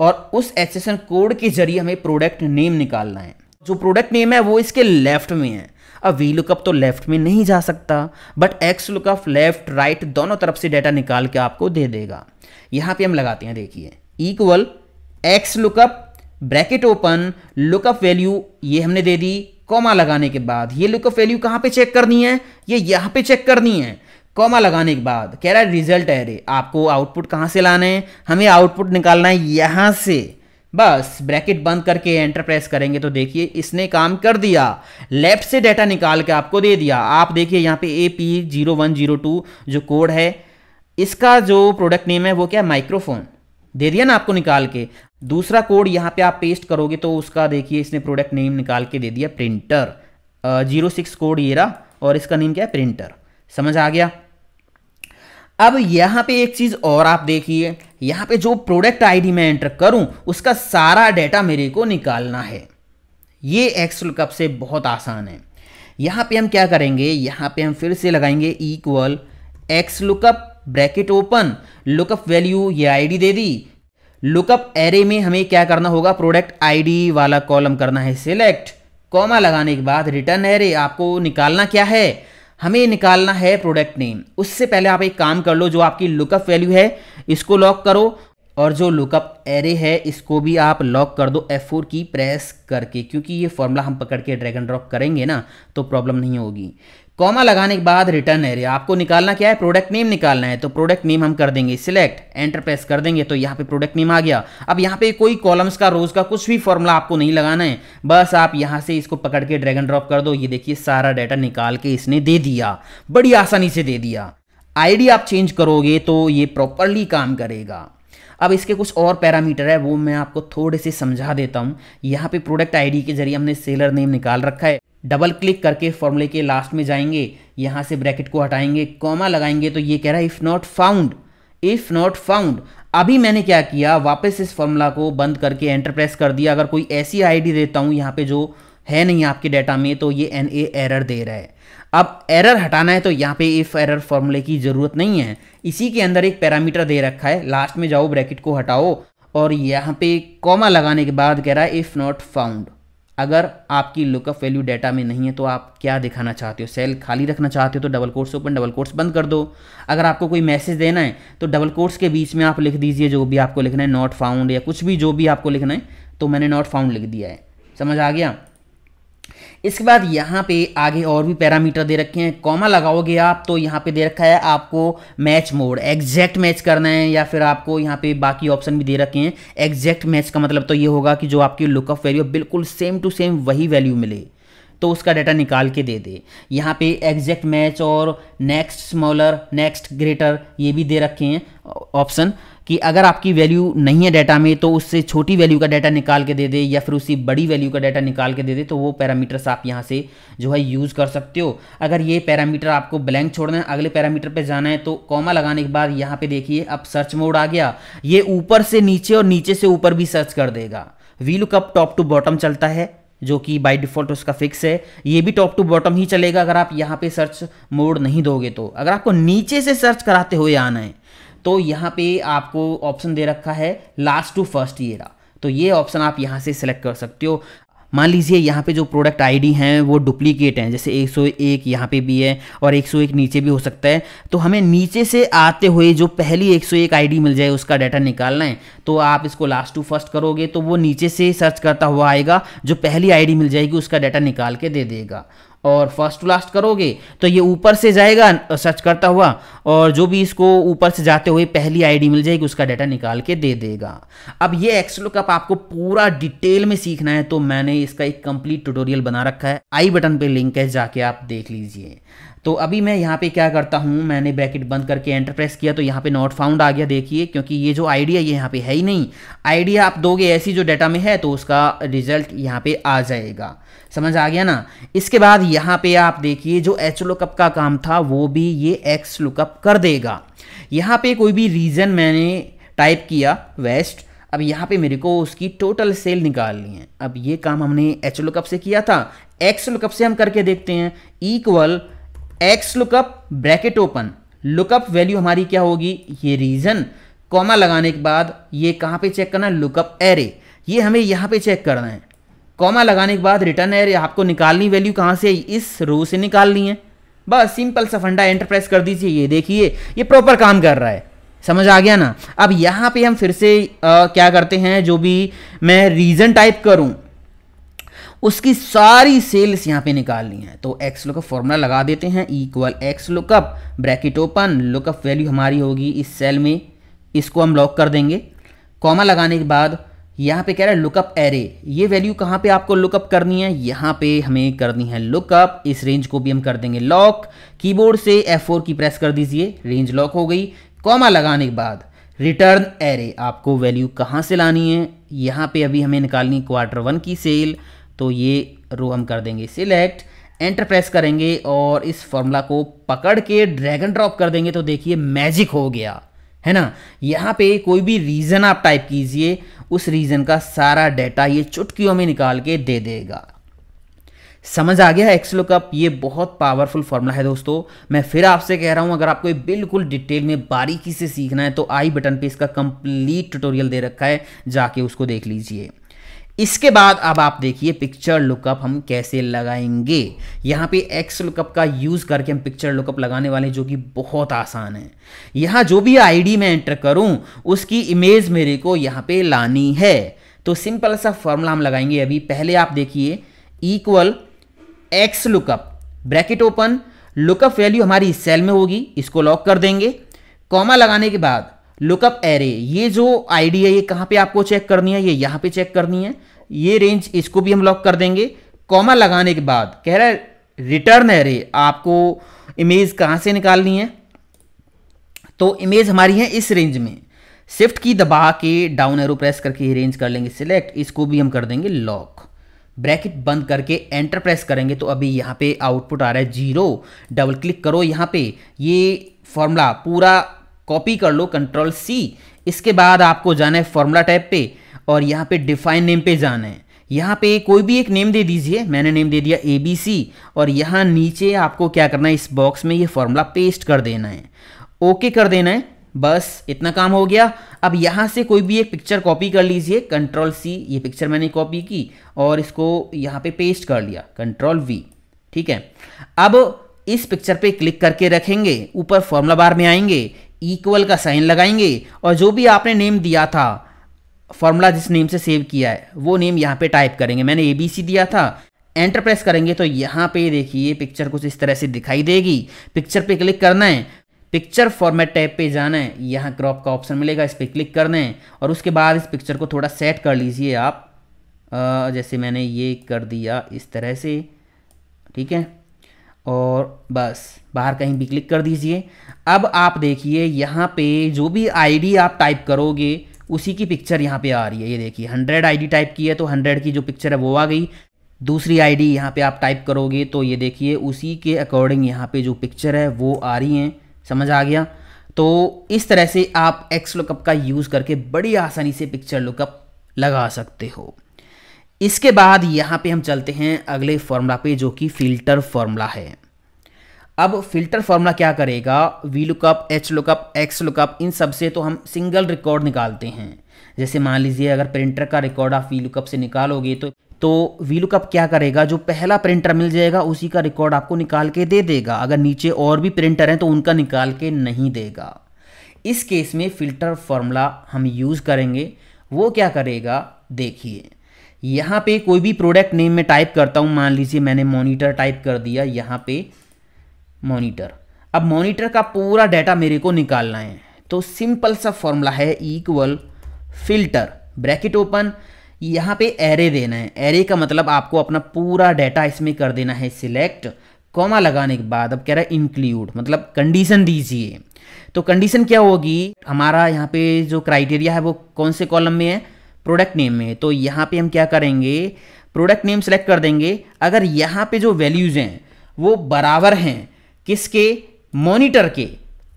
और उस एच कोड के जरिए हमें प्रोडक्ट नेम निकालना है जो प्रोडक्ट नेम है वो इसके लेफ्ट में है अब वी लुकअप तो लेफ्ट में नहीं जा सकता but X lookup left right दोनों तरफ से डेटा निकाल के आपको दे देगा यहाँ पे हम लगाते हैं देखिए equal X lookup bracket open lookup value ये हमने दे दी कॉमा लगाने के बाद ये लुकअप वैल्यू कहाँ पे चेक करनी है ये यहाँ पे चेक करनी है कॉमा लगाने के बाद कह रहा है रिजल्ट है रे आपको आउटपुट कहाँ से लाना है हमें आउटपुट निकालना है यहाँ से बस ब्रैकेट बंद करके एंटर प्रेस करेंगे तो देखिए इसने काम कर दिया लेफ्ट से डाटा निकाल के आपको दे दिया आप देखिए यहाँ पे A P zero one zero two जो कोड है इसका जो प्रोडक्ट नेम है वो क्या माइक्रोफोन दे दिया ना आपको निकाल के दूसरा कोड यहाँ पे आप पेस्ट करोगे तो उसका देखिए इसने प्रोडक्ट नेम निकाल के दे दिया प्रिंटर जीरो सिक्स कोड ये रहा और इसका नेम क्या है प्रिंटर समझ आ गया अब यहाँ पे एक चीज़ और आप देखिए यहाँ पे जो प्रोडक्ट आईडी मैं एंटर करूँ उसका सारा डेटा मेरे को निकालना है ये एक्सल कप से बहुत आसान है यहाँ पे हम क्या करेंगे यहाँ पे हम फिर से लगाएंगे equal X lookup bracket open lookup value ये आईडी दे दी लुकअप एरे में हमें क्या करना होगा प्रोडक्ट आईडी वाला कॉलम करना है सिलेक्ट कॉमा लगाने के बाद रिटर्न एरे आपको निकालना क्या है हमें निकालना है प्रोडक्ट नेम उससे पहले आप एक काम कर लो जो आपकी लुकअप वैल्यू है इसको लॉक करो और जो लुकअप एरे है इसको भी आप लॉक कर दो F4 की प्रेस करके क्योंकि ये फॉर्मूला हम पकड़ के ड्रैग एंड ड्रॉप करेंगे ना तो प्रॉब्लम नहीं होगी कॉमा लगाने के बाद रिटर्न एरिया आपको निकालना क्या है प्रोडक्ट नेम निकालना है तो प्रोडक्ट नेम हम कर देंगे सिलेक्ट एंटर प्रेस कर देंगे तो यहाँ पे प्रोडक्ट नेम आ गया अब यहाँ पे कोई कॉलम्स का रोज का कुछ भी फॉर्मूला आपको नहीं लगाना है बस आप यहाँ से इसको पकड़ के ड्रैगन ड्रॉप कर दो ये देखिए सारा डाटा निकाल के इसने दे दिया बड़ी आसानी से दे दिया आईडी आप चेंज करोगे तो ये प्रॉपरली काम करेगा अब इसके कुछ और पैरामीटर है वो मैं आपको थोड़े से समझा देता हूँ यहाँ पे प्रोडक्ट आईडी के जरिए हमने सेलर नेम निकाल रखा है डबल क्लिक करके फॉर्मूले के लास्ट में जाएंगे यहाँ से ब्रैकेट को हटाएंगे कॉमा लगाएंगे तो ये कह रहा है if not found if not found अभी मैंने क्या किया वापस इस फॉर्मूला को बंद करके एंटर प्रेस कर दिया अगर कोई ऐसी आईडी देता हूँ यहाँ पे जो है नहीं आपके डाटा में तो ये एन ए एरर दे रहा है अब एरर हटाना है तो यहाँ पे इफ़ एरर फॉर्मूले की ज़रूरत नहीं है इसी के अंदर एक पैरामीटर दे रखा है लास्ट में जाओ ब्रैकेट को हटाओ और यहाँ पे कॉमा लगाने के बाद कह रहा है इफ़ नॉट फाउंड अगर आपकी लुकअप वैल्यू डाटा में नहीं है तो आप क्या दिखाना चाहते हो सेल खाली रखना चाहते हो तो double quotes open double quotes बंद कर दो अगर आपको कोई मैसेज देना है तो डबल कोर्स के बीच में आप लिख दीजिए जो भी आपको लिखना है नॉट फाउंड या कुछ भी जो भी आपको लिखना है तो मैंने नॉट फाउंड लिख दिया है समझ आ गया इसके बाद यहाँ पे आगे और भी पैरामीटर दे रखे हैं कॉमा लगाओगे आप तो यहाँ पे दे रखा है आपको मैच मोड एग्जैक्ट मैच करना है या फिर आपको यहाँ पे बाकी ऑप्शन भी दे रखे हैं एग्जैक्ट मैच का मतलब तो ये होगा कि जो आपकी लुकअप वैल्यू बिल्कुल सेम टू सेम वही वैल्यू मिले तो उसका डाटा निकाल के दे दे यहाँ पे एग्जैक्ट मैच और नेक्स्ट स्मॉलर नेक्स्ट ग्रेटर ये भी दे रखे हैं ऑप्शन कि अगर आपकी वैल्यू नहीं है डाटा में तो उससे छोटी वैल्यू का डाटा निकाल के दे दे या फिर उसी बड़ी वैल्यू का डाटा निकाल के दे दे तो वो पैरामीटर्स आप यहाँ से जो है यूज़ कर सकते हो अगर ये पैरामीटर आपको ब्लैंक छोड़ना है अगले पैरामीटर पर जाना है तो कॉमा लगाने के बाद यहाँ पर देखिए अब सर्च मोड आ गया ये ऊपर से नीचे और नीचे से ऊपर भी सर्च कर देगा V lookup top to bottom चलता है जो कि बाय डिफ़ॉल्ट उसका फिक्स है ये भी टॉप टू बॉटम ही चलेगा अगर आप यहाँ पे सर्च मोड नहीं दोगे तो अगर आपको नीचे से सर्च कराते हुए आना है तो यहाँ पे आपको ऑप्शन दे रखा है लास्ट टू फर्स्ट ईयर तो ये ऑप्शन आप यहाँ से सिलेक्ट कर सकते हो मान लीजिए यहाँ पे जो प्रोडक्ट आईडी हैं वो डुप्लीकेट हैं जैसे 101 यहाँ पे भी है और 101 नीचे भी हो सकता है तो हमें नीचे से आते हुए जो पहली 101 सौ मिल जाए उसका डाटा निकालना है तो आप इसको लास्ट टू फर्स्ट करोगे तो वो नीचे से सर्च करता हुआ आएगा जो पहली आईडी मिल जाएगी उसका डाटा निकाल के दे देगा और फर्स्ट टू लास्ट करोगे तो ये ऊपर से जाएगा सर्च करता हुआ और जो भी इसको ऊपर से जाते हुए पहली आईडी मिल जाएगी उसका डाटा निकाल के दे देगा अब ये एक्सलो कप आपको पूरा डिटेल में सीखना है तो मैंने इसका एक कंप्लीट ट्यूटोरियल बना रखा है आई बटन पे लिंक है जाके आप देख लीजिए तो अभी मैं यहाँ पे क्या करता हूँ मैंने ब्रैकेट बंद करके एंटर प्रेस किया तो यहाँ पे नॉट फाउंड आ गया देखिए क्योंकि ये जो आइडिया ये यहाँ पे है ही नहीं आइडिया आप दोगे ऐसी जो डाटा में है तो उसका रिजल्ट यहाँ पे आ जाएगा समझ आ गया ना इसके बाद यहाँ पे आप देखिए जो एच लुकअप का काम था वो भी ये एक्स लुकअप कर देगा यहाँ पे कोई भी रीजन मैंने टाइप किया वेस्ट अब यहाँ पे मेरे को उसकी टोटल सेल निकालनी है अब ये काम हमने एच लुकअप से किया था एक्स लुकअप से हम करके देखते हैं equal X lookup bracket open lookup value हमारी क्या होगी ये रीजन कॉमा लगाने के बाद ये कहाँ पे चेक करना है लुकअप एरे ये हमें यहाँ पे चेक करना है कॉमा लगाने के बाद रिटर्न एरे आपको निकालनी वैल्यू कहाँ से इस रो से निकालनी है बस सिंपल सा फंडा एंटरप्रेस कर दीजिए ये देखिए ये प्रॉपर काम कर रहा है समझ आ गया ना अब यहाँ पे हम फिर से आ, क्या करते हैं जो भी मैं रीज़न टाइप करूँ उसकी सारी सेल्स यहाँ पे निकालनी है तो एक्स लुकअप फॉर्मूला लगा देते हैं equal X lookup bracket open lookup value हमारी होगी इस सेल में इसको हम लॉक कर देंगे कॉमा लगाने के बाद यहाँ पे कह रहा है लुकअप एरे ये वैल्यू कहाँ पे आपको लुकअप करनी है यहाँ पे हमें करनी है लुकअप इस रेंज को भी हम कर देंगे लॉक कीबोर्ड से F4 की प्रेस कर दीजिए रेंज लॉक हो गई कॉमा लगाने के बाद रिटर्न एरे आपको वैल्यू कहाँ से लानी है यहाँ पे अभी हमें निकालनी क्वार्टर वन की सेल तो ये रो हम कर देंगे सिलेक्ट एंटर प्रेस करेंगे और इस फॉर्मूला को पकड़ के ड्रैगन ड्रॉप कर देंगे तो देखिए मैजिक हो गया है ना यहाँ पे कोई भी रीज़न आप टाइप कीजिए उस रीज़न का सारा डाटा ये चुटकियों में निकाल के दे देगा समझ आ गया एक्सलो कप ये बहुत पावरफुल फॉर्मूला है दोस्तों मैं फिर आपसे कह रहा हूँ अगर आपको बिल्कुल डिटेल में बारीकी से सीखना है तो आई बटन पे इसका कंप्लीट ट्यूटोरियल दे रखा है जाके उसको देख लीजिए इसके बाद अब आप देखिए पिक्चर लुकअप हम कैसे लगाएंगे यहाँ पे एक्स लुकअप का यूज़ करके हम पिक्चर लुकअप लगाने वाले जो कि बहुत आसान है यहाँ जो भी आईडी मैं एंटर करूँ उसकी इमेज मेरे को यहाँ पे लानी है तो सिंपल सा फॉर्मूला हम लगाएंगे अभी पहले आप देखिए equal X lookup bracket open lookup value हमारी सेल में होगी इसको लॉक कर देंगे कॉमा लगाने के बाद लुकअप एरे ये जो आईडी है ये कहाँ पे आपको चेक करनी है ये यहाँ पे चेक करनी है ये रेंज इसको भी हम लॉक कर देंगे कॉमा लगाने के बाद कह रहा है रिटर्न है रे आपको इमेज कहाँ से निकालनी है तो इमेज हमारी है इस रेंज में शिफ्ट की दबा के डाउन एरो प्रेस करके ये रेंज कर लेंगे सिलेक्ट इसको भी हम कर देंगे लॉक ब्रैकेट बंद करके एंटर प्रेस करेंगे तो अभी यहाँ पे आउटपुट आ रहा है जीरो डबल क्लिक करो यहाँ पे ये फॉर्मूला पूरा कॉपी कर लो कंट्रोल सी इसके बाद आपको जाना है फॉर्मूला टैब पे और यहाँ पे डिफाइन नेम पे जाना है यहाँ पे कोई भी एक नेम दे दीजिए मैंने नेम दे दिया ए बी सी और यहाँ नीचे आपको क्या करना है इस बॉक्स में ये फॉर्मूला पेस्ट कर देना है ओके कर देना है बस इतना काम हो गया अब यहाँ से कोई भी एक पिक्चर कॉपी कर लीजिए कंट्रोल सी ये पिक्चर मैंने कॉपी की और इसको यहाँ पे पेस्ट कर लिया कंट्रोल वी ठीक है अब इस पिक्चर पे क्लिक करके रखेंगे ऊपर फॉर्मूला बार में आएंगे इक्वल का साइन लगाएंगे और जो भी आपने नेम दिया था फॉर्मूला जिस नेम से सेव किया है वो नेम यहाँ पे टाइप करेंगे मैंने ए बी सी दिया था एंटर प्रेस करेंगे तो यहाँ पे देखिए पिक्चर कुछ इस तरह से दिखाई देगी पिक्चर पे क्लिक करना है पिक्चर फॉर्मेट टैब पे जाना है यहाँ क्रॉप का ऑप्शन मिलेगा इस पर क्लिक करना है और उसके बाद इस पिक्चर को थोड़ा सेट कर लीजिए आप आ, जैसे मैंने ये कर दिया इस तरह से ठीक है और बस बाहर कहीं भी क्लिक कर दीजिए अब आप देखिए यहाँ पे जो भी आईडी आप टाइप करोगे उसी की पिक्चर यहाँ पे आ रही है ये देखिए हंड्रेड आईडी टाइप की है तो हंड्रेड की जो पिक्चर है वो आ गई दूसरी आईडी डी यहाँ पर आप टाइप करोगे तो ये देखिए उसी के अकॉर्डिंग यहाँ पे जो पिक्चर है वो आ रही हैं समझ आ गया तो इस तरह से आप एक्स लुकअप का यूज़ करके बड़ी आसानी से पिक्चर लुकअप लगा सकते हो इसके बाद यहाँ पे हम चलते हैं अगले फॉर्मूला पे जो कि फ़िल्टर फॉर्मूला है अब फिल्टर फॉर्मूला क्या करेगा V lookup H lookup X lookup इन सब से तो हम सिंगल रिकॉर्ड निकालते हैं जैसे मान लीजिए अगर प्रिंटर का रिकॉर्ड आप वी लुकअप से निकालोगे तो तो वी लुकअप क्या करेगा जो पहला प्रिंटर मिल जाएगा उसी का रिकॉर्ड आपको निकाल के दे देगा अगर नीचे और भी प्रिंटर हैं तो उनका निकाल के नहीं देगा इस केस में फ़िल्टर फॉर्मूला हम यूज़ करेंगे वो क्या करेगा देखिए यहाँ पे कोई भी प्रोडक्ट नेम में टाइप करता हूँ मान लीजिए मैंने मॉनिटर टाइप कर दिया यहाँ पर मॉनिटर अब मॉनिटर का पूरा डाटा मेरे को निकालना है तो सिंपल सा फॉर्मूला है इक्वल फिल्टर ब्रैकेट ओपन यहाँ पे एरे देना है एरे का मतलब आपको अपना पूरा डाटा इसमें कर देना है सिलेक्ट कॉमा लगाने के बाद अब कह रहा है इंक्लूड मतलब कंडीशन दीजिए तो कंडीशन क्या होगी हमारा यहाँ पे जो क्राइटेरिया है वो कौन से कॉलम में है प्रोडक्ट नेम में तो यहाँ पे हम क्या करेंगे प्रोडक्ट नेम सेलेक्ट कर देंगे अगर यहाँ पे जो वैल्यूज़ हैं वो बराबर हैं किसके मॉनिटर के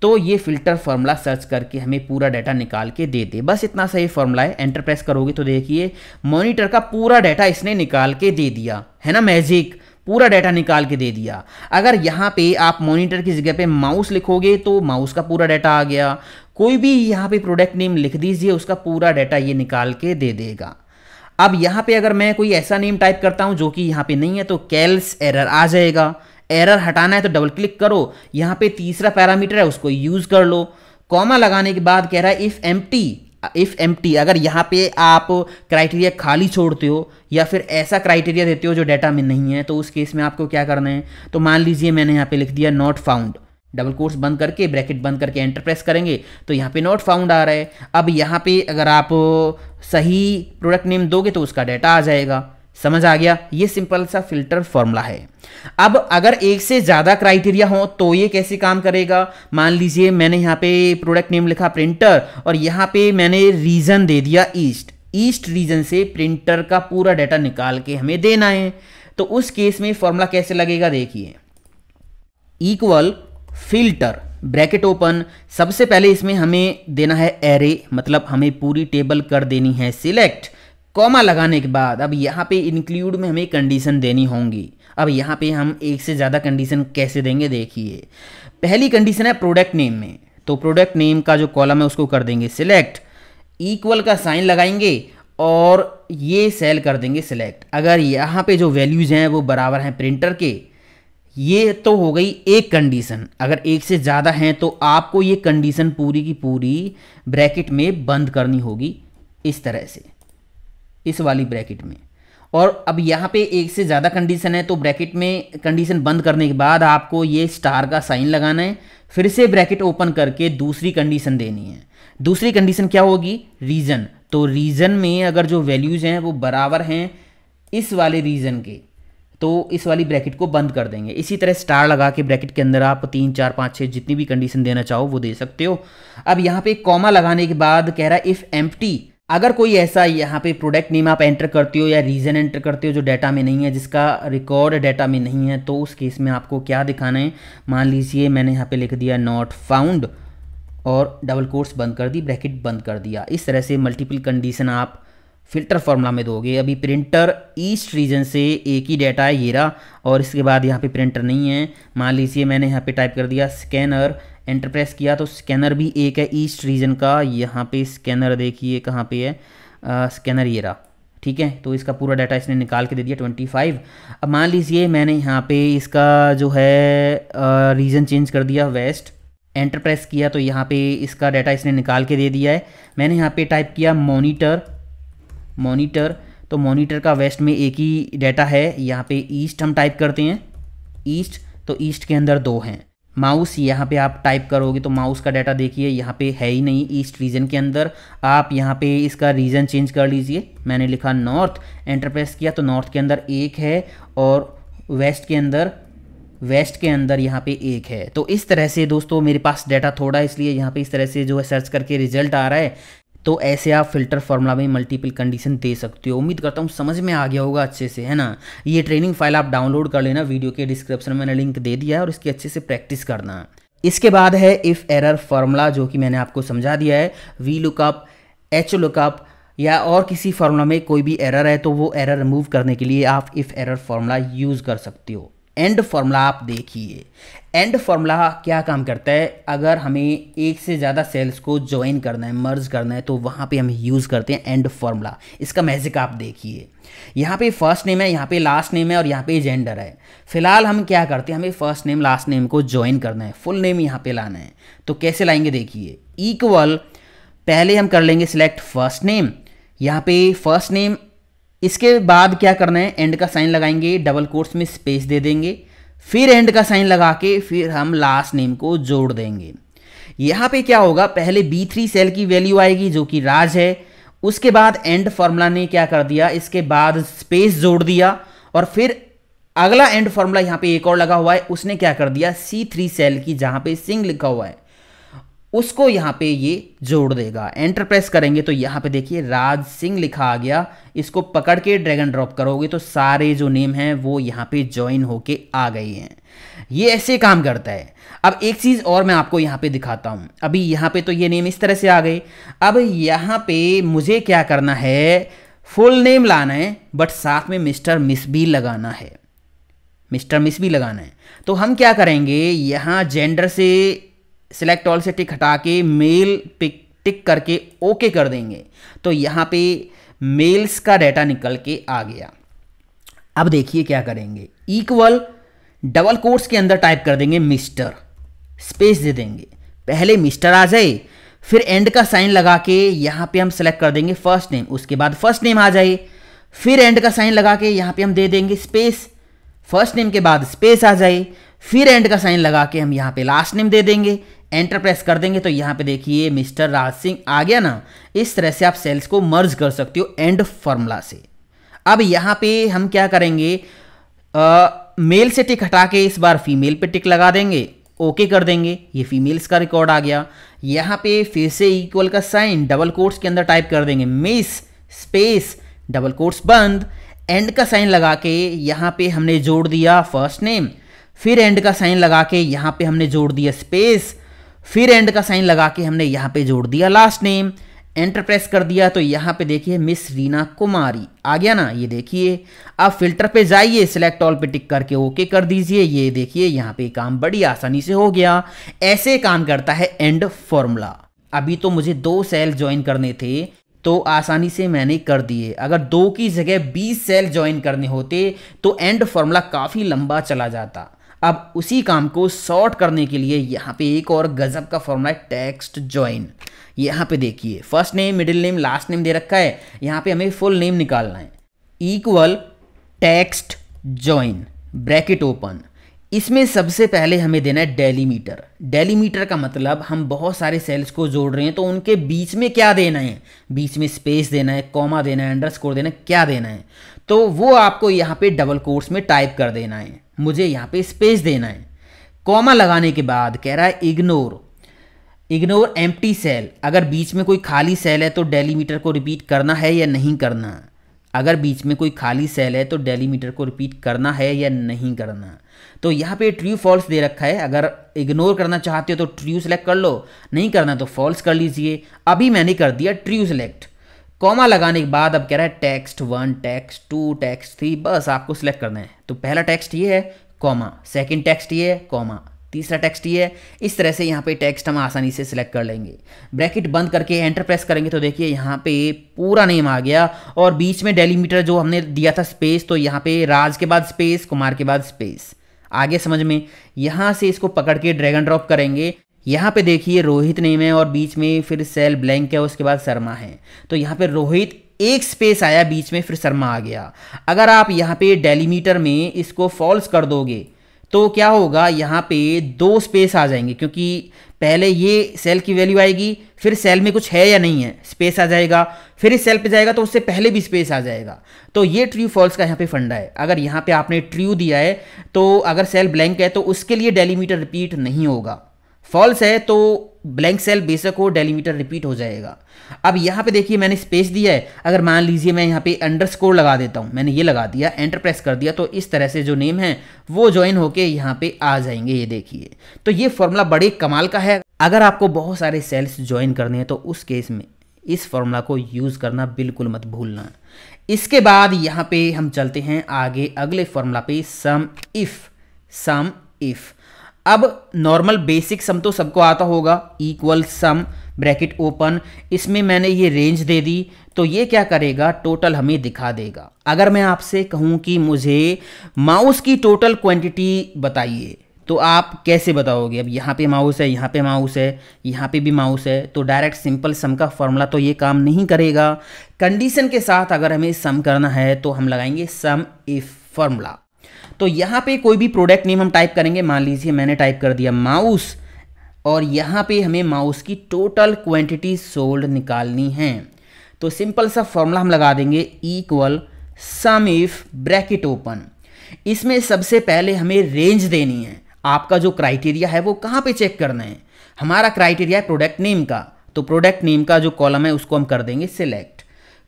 तो ये फिल्टर फॉर्मूला सर्च करके हमें पूरा डाटा निकाल के दे दे बस इतना सा ये फॉर्मूला है एंटर प्रेस करोगे तो देखिए मॉनिटर का पूरा डाटा इसने निकाल के दे दिया है ना मैजिक पूरा डाटा निकाल के दे दिया अगर यहाँ पे आप मॉनिटर की जगह पे माउस लिखोगे तो माउस का पूरा डाटा आ गया कोई भी यहाँ पे प्रोडक्ट नेम लिख दीजिए उसका पूरा डाटा ये निकाल के दे देगा अब यहाँ पे अगर मैं कोई ऐसा नेम टाइप करता हूँ जो कि यहाँ पे नहीं है तो कैल्स एरर आ जाएगा एरर हटाना है तो डबल क्लिक करो यहाँ पे तीसरा पैरामीटर है उसको यूज़ कर लो कॉमा लगाने के बाद कह रहा है इफ़ एम इफ़ एम अगर यहाँ पे आप क्राइटेरिया खाली छोड़ते हो या फिर ऐसा क्राइटेरिया देते हो जो डाटा में नहीं है तो उस केस में आपको क्या करना है तो मान लीजिए मैंने यहाँ पे लिख दिया नॉट फाउंड डबल कोर्स बंद करके ब्रैकेट बंद करके एंटर प्रेस करेंगे तो यहाँ पे नॉट फाउंड आ रहा है अब यहाँ पे अगर आप सही प्रोडक्ट नेम दोगे तो उसका डाटा आ जाएगा समझ आ गया ये सिंपल सा फिल्टर फॉर्मूला है अब अगर एक से ज़्यादा क्राइटेरिया हो तो ये कैसे काम करेगा मान लीजिए मैंने यहाँ पे प्रोडक्ट नेम लिखा प्रिंटर और यहाँ पे मैंने रीज़न दे दिया ईस्ट ईस्ट रीजन से प्रिंटर का पूरा डाटा निकाल के हमें देना है तो उस केस में फॉर्मूला कैसे लगेगा देखिए इक्वल फिल्टर ब्रैकेट ओपन सबसे पहले इसमें हमें देना है एरे मतलब हमें पूरी टेबल कर देनी है सिलेक्ट कॉमा लगाने के बाद अब यहाँ पे इंक्लूड में हमें कंडीशन देनी होंगी अब यहाँ पे हम एक से ज़्यादा कंडीशन कैसे देंगे देखिए पहली कंडीशन है प्रोडक्ट नेम में तो प्रोडक्ट नेम का जो कॉलम है उसको कर देंगे सिलेक्ट इक्वल का साइन लगाएंगे और ये सेल कर देंगे सिलेक्ट अगर यहाँ पे जो वैल्यूज़ हैं वो बराबर हैं प्रिंटर के ये तो हो गई एक कंडीशन अगर एक से ज़्यादा हैं तो आपको ये कंडीशन पूरी की पूरी ब्रैकेट में बंद करनी होगी इस तरह से इस वाली ब्रैकेट में और अब यहाँ पे एक से ज़्यादा कंडीशन है तो ब्रैकेट में कंडीशन बंद करने के बाद आपको ये स्टार का साइन लगाना है फिर से ब्रैकेट ओपन करके दूसरी कंडीशन देनी है दूसरी कंडीशन क्या होगी रीज़न तो रीज़न में अगर जो वैल्यूज़ हैं वो बराबर हैं इस वाले रीज़न के तो इस वाली ब्रैकेट को बंद कर देंगे इसी तरह स्टार लगा के ब्रैकेट के अंदर आप तीन चार पाँच छः जितनी भी कंडीशन देना चाहो वो दे सकते हो अब यहाँ पे कॉमा लगाने के बाद कह रहा है इफ़ एम्प्टी अगर कोई ऐसा यहाँ पे प्रोडक्ट नेम आप एंटर करते हो या रीज़न एंटर करते हो जो डाटा में नहीं है जिसका रिकॉर्ड डाटा में नहीं है तो उस केस में आपको क्या दिखाना है मान लीजिए मैंने यहाँ पे लिख दिया नॉट फाउंड और डबल कोर्स बंद कर दी ब्रैकेट बंद कर दिया इस तरह से मल्टीपल कंडीशन आप फिल्टर फॉर्मूला में दोगे अभी प्रिंटर ईस्ट रीजन से एक ही डाटा है येरा और इसके बाद यहाँ पर प्रिंटर नहीं है मान लीजिए मैंने यहाँ पर टाइप कर दिया स्कैनर एंटर प्रेस किया तो स्कैनर भी एक है ईस्ट रीजन का यहाँ पे स्कैनर देखिए कहाँ पे है स्कैनर ये रहा ठीक है तो इसका पूरा डाटा इसने निकाल के दे दिया 25 अब मान लीजिए मैंने यहाँ पे इसका जो है रीजन चेंज कर दिया वेस्ट एंटर प्रेस किया तो यहाँ पे इसका डाटा इसने निकाल के दे दिया है मैंने यहाँ पे टाइप किया मोनीटर मोनीटर तो मोनीटर का वेस्ट में एक ही डाटा है यहाँ पे ईस्ट हम टाइप करते हैं ईस्ट तो ईस्ट के अंदर दो हैं माउस यहाँ पे आप टाइप करोगे तो माउस का डाटा देखिए यहाँ पे है ही नहीं ईस्ट रीजन के अंदर आप यहाँ पे इसका रीजन चेंज कर लीजिए मैंने लिखा नॉर्थ एंटरप्रेस किया तो नॉर्थ के अंदर एक है और वेस्ट के अंदर वेस्ट के अंदर यहाँ पे एक है तो इस तरह से दोस्तों मेरे पास डाटा थोड़ा इसलिए यहाँ पे इस तरह से जो है सर्च करके रिजल्ट आ रहा है तो ऐसे आप फिल्टर फार्मूला में मल्टीपल कंडीशन दे सकते हो उम्मीद करता हूँ समझ में आ गया होगा अच्छे से है ना ये ट्रेनिंग फाइल आप डाउनलोड कर लेना वीडियो के डिस्क्रिप्शन में मैंने लिंक दे दिया है और इसकी अच्छे से प्रैक्टिस करना इसके बाद है इफ़ एरर फार्मूला जो कि मैंने आपको समझा दिया है वी लुकअप एच लुकअप या और किसी फार्मूला में कोई भी एरर है तो वो एरर रिमूव करने के लिए आप इफ़ एरर फार्मूला यूज़ कर सकते हो एंड फार्मूला आप देखिए एंड फार्मूला क्या काम करता है अगर हमें एक से ज़्यादा सेल्स को ज्वाइन करना है मर्ज करना है तो वहाँ पे हम यूज़ करते हैं एंड फार्मूला इसका मैजिक आप देखिए यहाँ पे फर्स्ट नेम है यहाँ पे लास्ट नेम है और यहाँ पे जेंडर है फिलहाल हम क्या करते हैं हमें फर्स्ट नेम लास्ट नेम को ज्वाइन करना है फुल नेम यहाँ पर लाना है तो कैसे लाएंगे देखिए इक्वल पहले हम कर लेंगे सिलेक्ट फर्स्ट नेम यहाँ पे फर्स्ट नेम इसके बाद क्या करना है एंड का साइन लगाएंगे डबल कोर्स में स्पेस दे देंगे फिर एंड का साइन लगा के फिर हम लास्ट नेम को जोड़ देंगे यहाँ पे क्या होगा पहले बी थ्री सेल की वैल्यू आएगी जो कि राज है उसके बाद एंड फॉर्मूला ने क्या कर दिया इसके बाद स्पेस जोड़ दिया और फिर अगला एंड फॉर्मूला यहाँ पे एक और लगा हुआ है उसने क्या कर दिया सी थ्री सेल की जहाँ पे सिंह लिखा हुआ है उसको यहाँ पे ये जोड़ देगा एंटर प्रेस करेंगे तो यहाँ पे देखिए राज सिंह लिखा आ गया इसको पकड़ के ड्रैगन ड्रॉप करोगे तो सारे जो नेम हैं वो यहाँ पे ज्वाइन होके आ गए हैं ये ऐसे काम करता है अब एक चीज़ और मैं आपको यहाँ पे दिखाता हूँ अभी यहाँ पे तो ये नेम इस तरह से आ गए अब यहाँ पे मुझे क्या करना है फुल नेम लाना है बट साथ में मिस्टर मिस भी लगाना है मिस्टर मिस भी लगाना है तो हम क्या करेंगे यहाँ जेंडर से सिलेक्ट ऑल से टिक हटा के मेल पिक टिक करके ओके कर देंगे तो यहाँ पे मेल्स का डाटा निकल के आ गया अब देखिए क्या करेंगे इक्वल डबल कोर्स के अंदर टाइप कर देंगे मिस्टर स्पेस दे देंगे पहले मिस्टर आ जाए फिर एंड का साइन लगा के यहाँ पे हम सेलेक्ट कर देंगे फर्स्ट नेम उसके बाद फर्स्ट नेम आ जाए फिर एंड का साइन लगा के यहाँ पे हम दे देंगे स्पेस फर्स्ट नेम के बाद स्पेस आ जाए फिर एंड का साइन लगा के हम यहाँ पे लास्ट नेम दे देंगे एंटर प्रेस कर देंगे तो यहाँ पे देखिए मिस्टर राज सिंह आ गया ना इस तरह से आप सेल्स को मर्ज कर सकते हो एंड फॉर्मूला से अब यहाँ पे हम क्या करेंगे आ, मेल से टिक हटा के इस बार फीमेल पे टिक लगा देंगे ओके कर देंगे ये फीमेल्स का रिकॉर्ड आ गया यहाँ पे फिर से इक्वल का साइन डबल कोर्स के अंदर टाइप कर देंगे मिस स्पेस डबल कोर्स बंद एंड का साइन लगा के यहाँ पे हमने जोड़ दिया फर्स्ट नेम फिर एंड का साइन लगा के यहाँ पे हमने जोड़ दिया स्पेस फिर एंड का साइन लगा के हमने यहाँ पे जोड़ दिया लास्ट नेम एंटर प्रेस कर दिया तो यहाँ पे देखिए मिस रीना कुमारी आ गया ना ये देखिए अब फिल्टर पे जाइए सिलेक्ट ऑल पे टिक करके ओके कर दीजिए ये देखिए यहाँ पे काम बड़ी आसानी से हो गया ऐसे काम करता है एंड फॉर्मूला अभी तो मुझे दो सेल ज्वाइन करने थे तो आसानी से मैंने कर दिए अगर दो की जगह बीस सेल ज्वाइन करने होते तो एंड फॉर्मूला काफ़ी लंबा चला जाता अब उसी काम को सॉर्ट करने के लिए यहाँ पे एक और गज़ब का फॉर्मूला है टेक्स्ट ज्वाइन यहाँ पे देखिए first name middle name last name दे रखा है यहाँ पे हमें फुल नेम निकालना है equal text join bracket open इसमें सबसे पहले हमें देना है डेलीमीटर डेलीमीटर का मतलब हम बहुत सारे सेल्स को जोड़ रहे हैं तो उनके बीच में क्या देना है बीच में स्पेस देना है कॉमा देना है अंडर देना है क्या देना है तो वो आपको यहाँ पे डबल कोर्स में टाइप कर देना है मुझे यहाँ पे स्पेस देना है कॉमा लगाने के बाद कह रहा है इग्नोर इग्नोर एम सेल अगर बीच में कोई खाली सेल है तो डेलीमीटर को रिपीट करना है या नहीं करना अगर बीच में कोई खाली सेल है तो डेलीमीटर को रिपीट करना है या नहीं करना तो यहाँ पे ट्रू फॉल्स दे रखा है अगर इग्नोर करना चाहते हो तो ट्रू सेलेक्ट कर लो नहीं करना तो फॉल्स कर लीजिए अभी मैंने कर दिया ट्रू सेलेक्ट कॉमा लगाने के बाद अब कह रहा है text one text two text three बस आपको सिलेक्ट करना है तो पहला टेक्स्ट ये है कॉमा सेकंड टेक्स्ट ये है कॉमा तीसरा टेक्स्ट ये है इस तरह से यहाँ पे टेक्स्ट हम आसानी से सिलेक्ट कर लेंगे ब्रैकेट बंद करके एंटर प्रेस करेंगे तो देखिए यहाँ पे पूरा नेम आ गया और बीच में डेलीमीटर जो हमने दिया था स्पेस तो यहाँ पे राज के बाद स्पेस कुमार के बाद स्पेस आगे समझ में यहाँ से इसको पकड़ के ड्रैगन ड्रॉप करेंगे यहाँ पे देखिए रोहित नेम है और बीच में फिर सेल ब्लैंक है उसके बाद शर्मा है तो यहाँ पे रोहित एक स्पेस आया बीच में फिर शर्मा आ गया अगर आप यहाँ पे डेलीमीटर में इसको फॉल्स कर दोगे तो क्या होगा यहाँ पे दो स्पेस आ जाएंगे क्योंकि पहले ये सेल की वैल्यू आएगी फिर सेल में कुछ है या नहीं है स्पेस आ जाएगा फिर इस सेल पे जाएगा तो उससे पहले भी स्पेस आ जाएगा तो ये ट्रू फॉल्स का यहाँ पे फंडा है अगर यहाँ पे आपने ट्रू दिया है तो अगर सेल ब्लैंक है तो उसके लिए डेलीमीटर रिपीट नहीं होगा फॉल्स है तो ब्लैंक सेल बेशक हो डेलीमीटर रिपीट हो जाएगा अब यहाँ पे देखिए मैंने स्पेस दिया है अगर मान लीजिए मैं यहाँ पे अंडरस्कोर लगा देता हूँ मैंने ये लगा दिया एंटर प्रेस कर दिया तो इस तरह से जो नेम है वो ज्वाइन होके यहाँ पे आ जाएंगे ये देखिए तो ये फॉर्मूला बड़े कमाल का है अगर आपको बहुत सारे सेल्स ज्वाइन करने हैं तो उस केस में इस फॉर्मूला को यूज़ करना बिल्कुल मत भूलना इसके बाद यहाँ पे हम चलते हैं आगे अगले फॉर्मूला पे सम इफ़ सम इफ़ अब नॉर्मल बेसिक सम तो सबको आता होगा इक्वल सम ब्रैकेट ओपन इसमें मैंने ये रेंज दे दी तो ये क्या करेगा टोटल हमें दिखा देगा अगर मैं आपसे कहूँ कि मुझे माउस की टोटल क्वांटिटी बताइए तो आप कैसे बताओगे अब यहाँ पे माउस है यहाँ पे माउस है यहाँ पे भी माउस है तो डायरेक्ट सिंपल सम का फॉर्मूला तो ये काम नहीं करेगा कंडीशन के साथ अगर हमें सम करना है तो हम लगाएंगे सम इफ फॉर्मूला तो यहाँ पे कोई भी प्रोडक्ट नेम हम टाइप करेंगे मान लीजिए मैंने टाइप कर दिया माउस और यहाँ पे हमें माउस की टोटल क्वांटिटी सोल्ड निकालनी है तो सिंपल सा फॉर्मूला हम लगा देंगे equal sum if bracket open इसमें सबसे पहले हमें रेंज देनी है आपका जो क्राइटेरिया है वो कहाँ पे चेक करना है हमारा क्राइटेरिया है प्रोडक्ट नेम का तो प्रोडक्ट नेम का जो कॉलम है उसको हम कर देंगे सिलेक्ट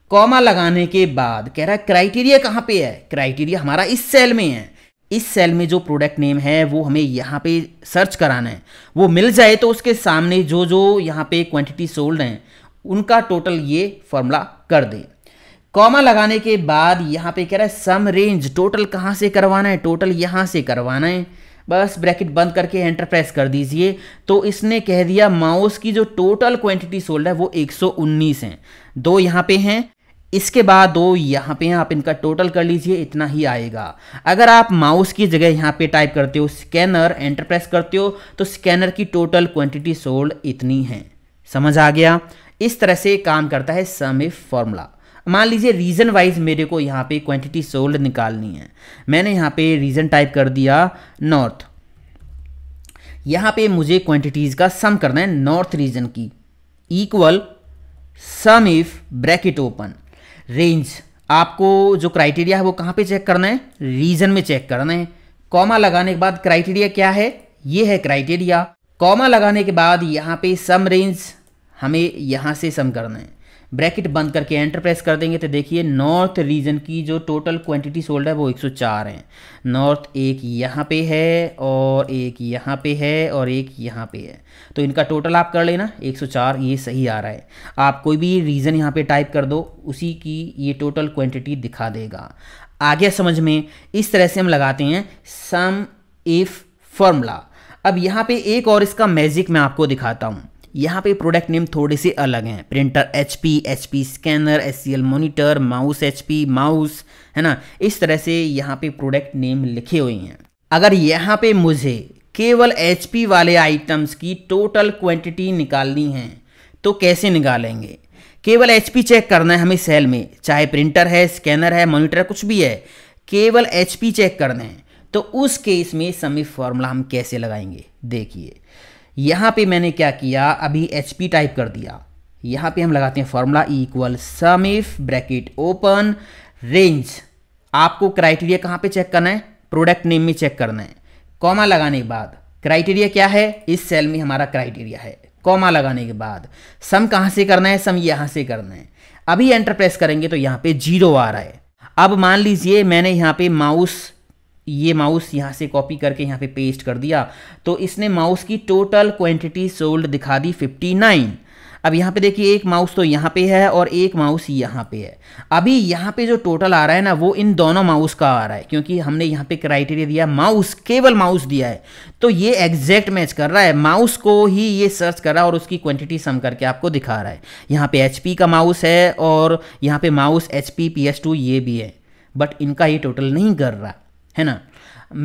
कॉमा लगाने के बाद कह रहा है क्राइटेरिया कहाँ पे है क्राइटेरिया हमारा इस सेल में है इस सेल में जो प्रोडक्ट नेम है वो हमें यहाँ पे सर्च कराना है वो मिल जाए तो उसके सामने जो जो यहाँ पे क्वांटिटी सोल्ड हैं उनका टोटल ये फॉर्मूला कर दें कॉमा लगाने के बाद यहाँ पे कह रहा है सम रेंज टोटल कहाँ से करवाना है टोटल यहाँ से करवाना है बस ब्रैकेट बंद करके एंटर प्रेस कर दीजिए तो इसने कह दिया माउस की जो टोटल क्वांटिटी सोल्ड है वो 119 हैं दो यहाँ पे हैं इसके बाद दो यहाँ पे आप इनका टोटल कर लीजिए इतना ही आएगा अगर आप माउस की जगह यहाँ पे टाइप करते हो स्कैनर एंटरप्रेस करते हो तो स्कैनर की टोटल क्वांटिटी सोल्ड इतनी है समझ आ गया इस तरह से काम करता है सम इफ फॉर्मूला मान लीजिए रीजन वाइज मेरे को यहाँ पे क्वांटिटी सोल्ड निकालनी है मैंने यहाँ पे रीजन टाइप कर दिया नॉर्थ यहाँ पे मुझे क्वांटिटीज का सम करना है नॉर्थ रीजन की equal sum if bracket open range आपको जो क्राइटेरिया है वो कहाँ पे चेक करना है रीजन में चेक करना है कॉमा लगाने के बाद क्राइटेरिया क्या है ये है क्राइटेरिया कॉमा लगाने के बाद यहाँ पे सम रेंज हमें यहाँ से सम करना है ब्रैकेट बंद करके एंटर प्रेस कर देंगे तो देखिए नॉर्थ रीजन की जो टोटल क्वांटिटी सोल्ड है वो 104 हैं नॉर्थ एक यहाँ पे है और एक यहाँ पे है और एक यहाँ पे है तो इनका टोटल आप कर लेना 104 ये सही आ रहा है आप कोई भी रीज़न यहाँ पे टाइप कर दो उसी की ये टोटल क्वांटिटी दिखा देगा आगे समझ में इस तरह से हम लगाते हैं सम इफ़ फॉर्मूला अब यहाँ पे एक और इसका मैजिक मैं आपको दिखाता हूँ यहाँ पे प्रोडक्ट नेम थोड़े से अलग हैं printer H P H P scanner S C L monitor mouse H P mouse है ना इस तरह से यहाँ पे प्रोडक्ट नेम लिखे हुए हैं अगर यहाँ पे मुझे केवल एच पी वाले आइटम्स की टोटल क्वांटिटी निकालनी है तो कैसे निकालेंगे केवल एच पी चेक करना है हमें सेल में चाहे प्रिंटर है स्कैनर है मोनिटर कुछ भी है केवल एच पी चेक करना है तो उस केस में समी फॉर्मूला हम कैसे लगाएंगे देखिए यहाँ पे मैंने क्या किया अभी एच टाइप कर दिया यहाँ पे हम लगाते हैं formula equal sum if bracket open range आपको क्राइटेरिया कहाँ पे चेक करना है प्रोडक्ट नेम में चेक करना है कॉमा लगाने के बाद क्राइटेरिया क्या है इस सेल में हमारा क्राइटेरिया है कॉमा लगाने के बाद सम कहाँ से करना है सम यहाँ से करना है अभी एंटर प्रेस करेंगे तो यहाँ पे जीरो आ रहा है अब मान लीजिए मैंने यहाँ पे माउस ये माउस यहाँ से कॉपी करके यहाँ पे पेस्ट कर दिया तो इसने माउस की टोटल क्वांटिटी सोल्ड दिखा दी 59 अब यहाँ पे देखिए एक माउस तो यहाँ पे है और एक माउस यहाँ पे है अभी यहाँ पे जो टोटल आ रहा है ना वो इन दोनों माउस का आ रहा है क्योंकि हमने यहाँ पे क्राइटेरिया दिया माउस केवल माउस दिया है तो ये एग्जैक्ट मैच कर रहा है माउस को ही ये सर्च कर रहा है और उसकी क्वांटिटी सम करके आपको दिखा रहा है यहाँ पे एच का माउस है और यहाँ पे माउस एच पी ये भी है बट इनका ये टोटल नहीं कर रहा है ना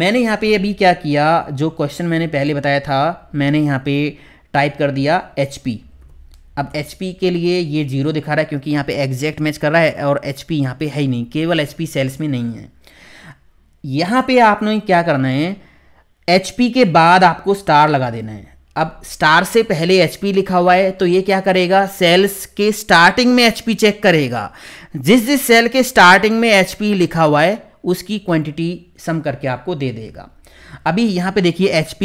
मैंने यहाँ पे अभी क्या किया जो क्वेश्चन मैंने पहले बताया था मैंने यहाँ पे टाइप कर दिया एच अब एच के लिए ये जीरो दिखा रहा है क्योंकि यहाँ पे एग्जैक्ट मैच कर रहा है और एच पी यहाँ पर है ही नहीं केवल एच सेल्स में नहीं है यहाँ पे आपने क्या करना है एच के बाद आपको स्टार लगा देना है अब स्टार से पहले एच लिखा हुआ है तो ये क्या करेगा सेल्स के स्टार्टिंग में एच चेक करेगा जिस जिस सेल के स्टार्टिंग में एच लिखा हुआ है उसकी क्वांटिटी सम करके आपको दे देगा अभी यहाँ पे देखिए एच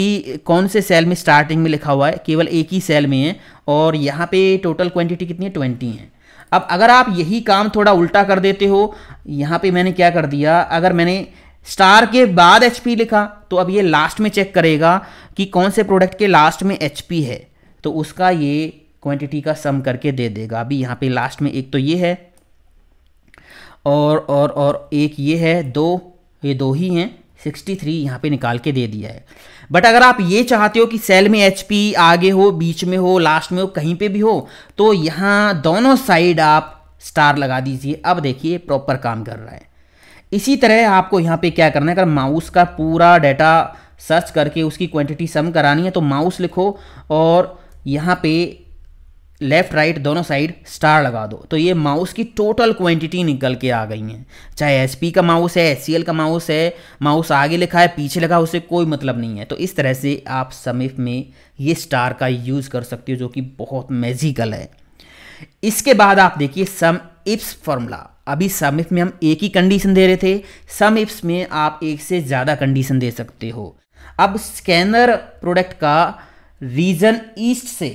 कौन से सेल में स्टार्टिंग में लिखा हुआ है केवल एक ही सेल में है और यहाँ पे टोटल क्वांटिटी कितनी है ट्वेंटी है अब अगर आप यही काम थोड़ा उल्टा कर देते हो यहाँ पे मैंने क्या कर दिया अगर मैंने स्टार के बाद एच लिखा तो अब ये लास्ट में चेक करेगा कि कौन से प्रोडक्ट के लास्ट में एच है तो उसका ये क्वांटिटी का सम करके दे देगा अभी यहाँ पे लास्ट में एक तो ये है और और और एक ये है दो ये दो ही हैं 63 थ्री यहाँ पर निकाल के दे दिया है बट अगर आप ये चाहते हो कि सेल में एच आगे हो बीच में हो लास्ट में हो कहीं पे भी हो तो यहाँ दोनों साइड आप स्टार लगा दीजिए अब देखिए प्रॉपर काम कर रहा है इसी तरह आपको यहाँ पे क्या करना है अगर माउस का पूरा डाटा सर्च करके उसकी क्वांटिटी सम करानी है तो माउस लिखो और यहाँ पे लेफ्ट राइट दोनों साइड स्टार लगा दो तो ये माउस की टोटल क्वांटिटी निकल के आ गई हैं चाहे एस का माउस है एस का माउस है माउस आगे लिखा है पीछे लिखा उसे कोई मतलब नहीं है तो इस तरह से आप समीप में ये स्टार का यूज़ कर सकते हो जो कि बहुत मैजिकल है इसके बाद आप देखिए सम इप्स फॉर्मूला अभी सम इफ में हम एक ही कंडीशन दे रहे थे सम इप्स में आप एक से ज़्यादा कंडीशन दे सकते हो अब स्कैनर प्रोडक्ट का रीजन ईस्ट से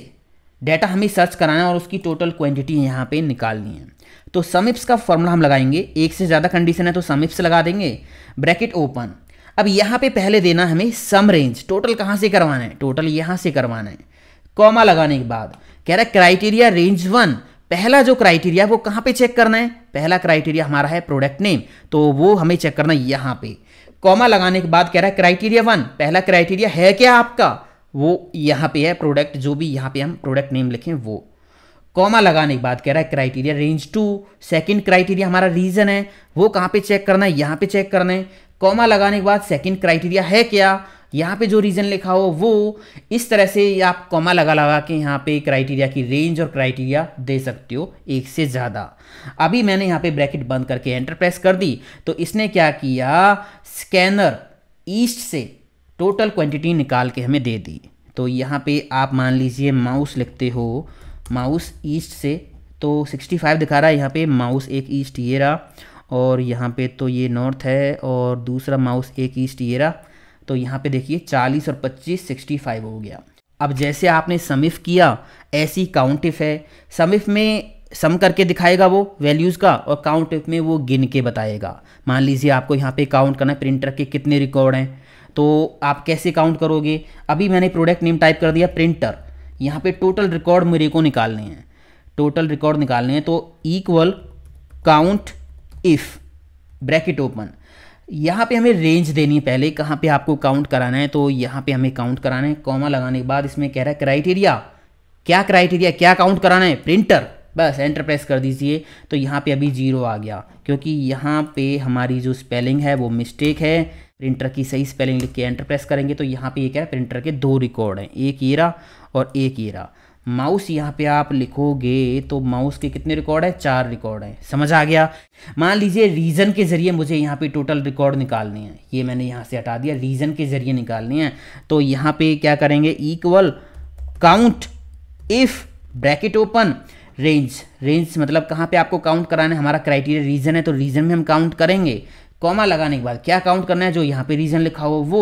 डाटा हमें सर्च कराना है और उसकी टोटल क्वांटिटी यहाँ पे निकालनी है तो समिप्स का फॉर्मूला हम लगाएंगे एक से ज़्यादा कंडीशन है तो समिप्स लगा देंगे ब्रैकेट ओपन अब यहाँ पे पहले देना हमें सम रेंज टोटल कहाँ से करवाना है टोटल यहाँ से करवाना है कॉमा लगाने के बाद कह रहा है क्राइटेरिया रेंज वन पहला जो क्राइटेरिया वो कहाँ पे चेक करना है पहला क्राइटेरिया हमारा है प्रोडक्ट नेम तो वो हमें चेक करना है यहाँ पे कॉमा लगाने के बाद कह रहा है क्राइटेरिया वन पहला क्राइटेरिया है क्या आपका वो यहाँ पे है प्रोडक्ट जो भी यहाँ पे हम प्रोडक्ट नेम लिखें वो कॉमा लगाने के बाद कह रहा है criteria range two second criteria हमारा रीजन है वो कहाँ पे चेक करना है यहाँ पे चेक करना है कॉमा लगाने के बाद सेकंड क्राइटेरिया है क्या यहाँ पे जो रीजन लिखा हो वो इस तरह से आप कॉमा लगा लगा के यहाँ पे क्राइटेरिया की रेंज और क्राइटेरिया दे सकते हो एक से ज़्यादा अभी मैंने यहाँ पे ब्रैकेट बंद करके एंटर प्रेस कर दी तो इसने क्या किया स्कैनर ईस्ट से टोटल क्वांटिटी निकाल के हमें दे दी तो यहाँ पे आप मान लीजिए माउस लिखते हो माउस ईस्ट से तो 65 दिखा रहा है यहाँ पे माउस एक ईस्ट ये रहा और यहाँ पे तो ये नॉर्थ है और दूसरा माउस एक ईस्ट ये रहा तो यहाँ पे देखिए 40 और 25 65 हो गया अब जैसे आपने समिफ किया ऐसी काउंटिफ है समिफ में सम करके दिखाएगा वो वैल्यूज़ का और काउंट में वो गिन के बताएगा मान लीजिए आपको यहाँ पे काउंट करना है प्रिंटर के कितने रिकॉर्ड हैं तो आप कैसे काउंट करोगे अभी मैंने प्रोडक्ट नेम टाइप कर दिया प्रिंटर यहाँ पे टोटल रिकॉर्ड मेरे को निकालने हैं टोटल रिकॉर्ड निकालने हैं तो equal count if bracket open यहाँ पे हमें रेंज देनी है पहले कहाँ पे आपको काउंट कराना है तो यहाँ पे हमें काउंट कराना है कॉमा लगाने के बाद इसमें कह रहा है क्राइटेरिया क्या क्राइटेरिया क्या काउंट कराना है प्रिंटर बस एंटर प्रेस कर दीजिए तो यहाँ पे अभी जीरो आ गया क्योंकि यहाँ पे हमारी जो स्पेलिंग है वो मिस्टेक है प्रिंटर की सही स्पेलिंग लिख के एंटर प्रेस करेंगे तो यहाँ पे ये क्या है प्रिंटर के दो रिकॉर्ड हैं एक ईरा और एक ईरा माउस यहाँ पे आप लिखोगे तो माउस के कितने रिकॉर्ड हैं चार रिकॉर्ड हैं समझ आ गया मान लीजिए रीजन के जरिए मुझे यहाँ पे टोटल रिकॉर्ड निकालने हैं ये मैंने यहाँ से हटा दिया रीजन के जरिए निकालने हैं तो यहाँ पे क्या करेंगे equal count if bracket open range range मतलब कहाँ पे आपको काउंट कराना है हमारा क्राइटेरिया रीजन है तो रीजन में हम काउंट करेंगे कॉमा लगाने के बाद क्या काउंट करना है जो यहाँ पे रीजन लिखा हो वो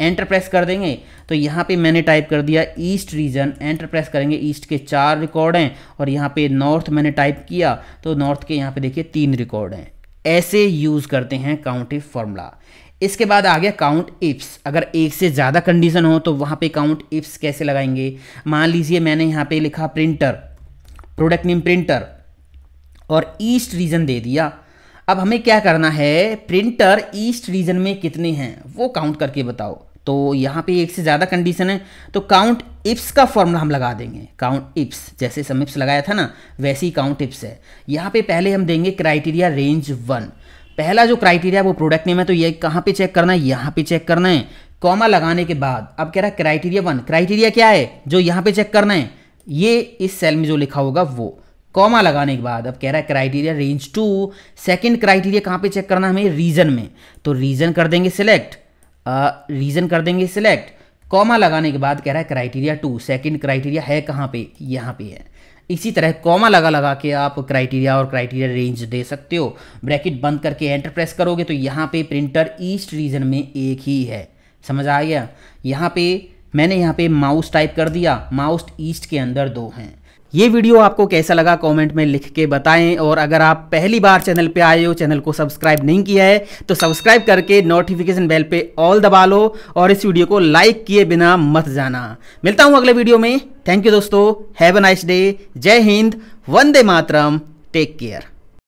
एंटर प्रेस कर देंगे तो यहाँ पे मैंने टाइप कर दिया ईस्ट रीजन एंटर प्रेस करेंगे ईस्ट के चार रिकॉर्ड हैं और यहाँ पे नॉर्थ मैंने टाइप किया तो नॉर्थ के यहाँ पे देखिए तीन रिकॉर्ड हैं ऐसे यूज़ करते हैं काउंट इफ फॉर्मूला इसके बाद आ गया काउंट इफ्स अगर एक से ज़्यादा कंडीशन हो तो वहाँ पर काउंट इफ्स कैसे लगाएंगे मान लीजिए मैंने यहाँ पे लिखा प्रिंटर प्रोडक्ट नेम प्रिंटर और ईस्ट रीजन दे दिया अब हमें क्या करना है प्रिंटर ईस्ट रीजन में कितने हैं वो काउंट करके बताओ तो यहाँ पे एक से ज़्यादा कंडीशन है तो काउंट इप्स का फॉर्मूला हम लगा देंगे काउंट इप्स जैसे इप्स लगाया था ना वैसे ही काउंट इप्स है यहाँ पे पहले हम देंगे क्राइटेरिया रेंज वन पहला जो क्राइटेरिया वो प्रोडक्ट नेम है तो ये कहाँ पे चेक करना है यहाँ पे चेक करना है कॉमा लगाने के बाद अब कह रहा है क्राइटेरिया वन क्राइटेरिया क्या है जो यहाँ पे चेक करना है ये इस सेल में जो लिखा होगा वो कॉमा लगाने के बाद अब कह रहा है criteria range two second criteria कहाँ पे चेक करना है हमें रीजन में तो रीजन कर देंगे सिलेक्ट रीजन कर देंगे सिलेक्ट कॉमा लगाने के बाद कह रहा है क्राइटेरिया टू सेकंड क्राइटेरिया है कहाँ पे यहाँ पे है इसी तरह कॉमा लगा लगा के आप क्राइटेरिया और क्राइटेरिया रेंज दे सकते हो ब्रैकेट बंद करके एंटर प्रेस करोगे तो यहाँ पे प्रिंटर ईस्ट रीजन में एक ही है समझ आ गया यहाँ पे मैंने यहाँ पे माउस टाइप कर दिया माउस ईस्ट के अंदर दो हैं ये वीडियो आपको कैसा लगा कमेंट में लिख के बताएं और अगर आप पहली बार चैनल पे आए हो चैनल को सब्सक्राइब नहीं किया है तो सब्सक्राइब करके नोटिफिकेशन बेल पे ऑल दबा लो और इस वीडियो को लाइक किए बिना मत जाना मिलता हूँ अगले वीडियो में थैंक यू दोस्तों हैव अ नाइस डे जय हिंद वंदे मातरम टेक केयर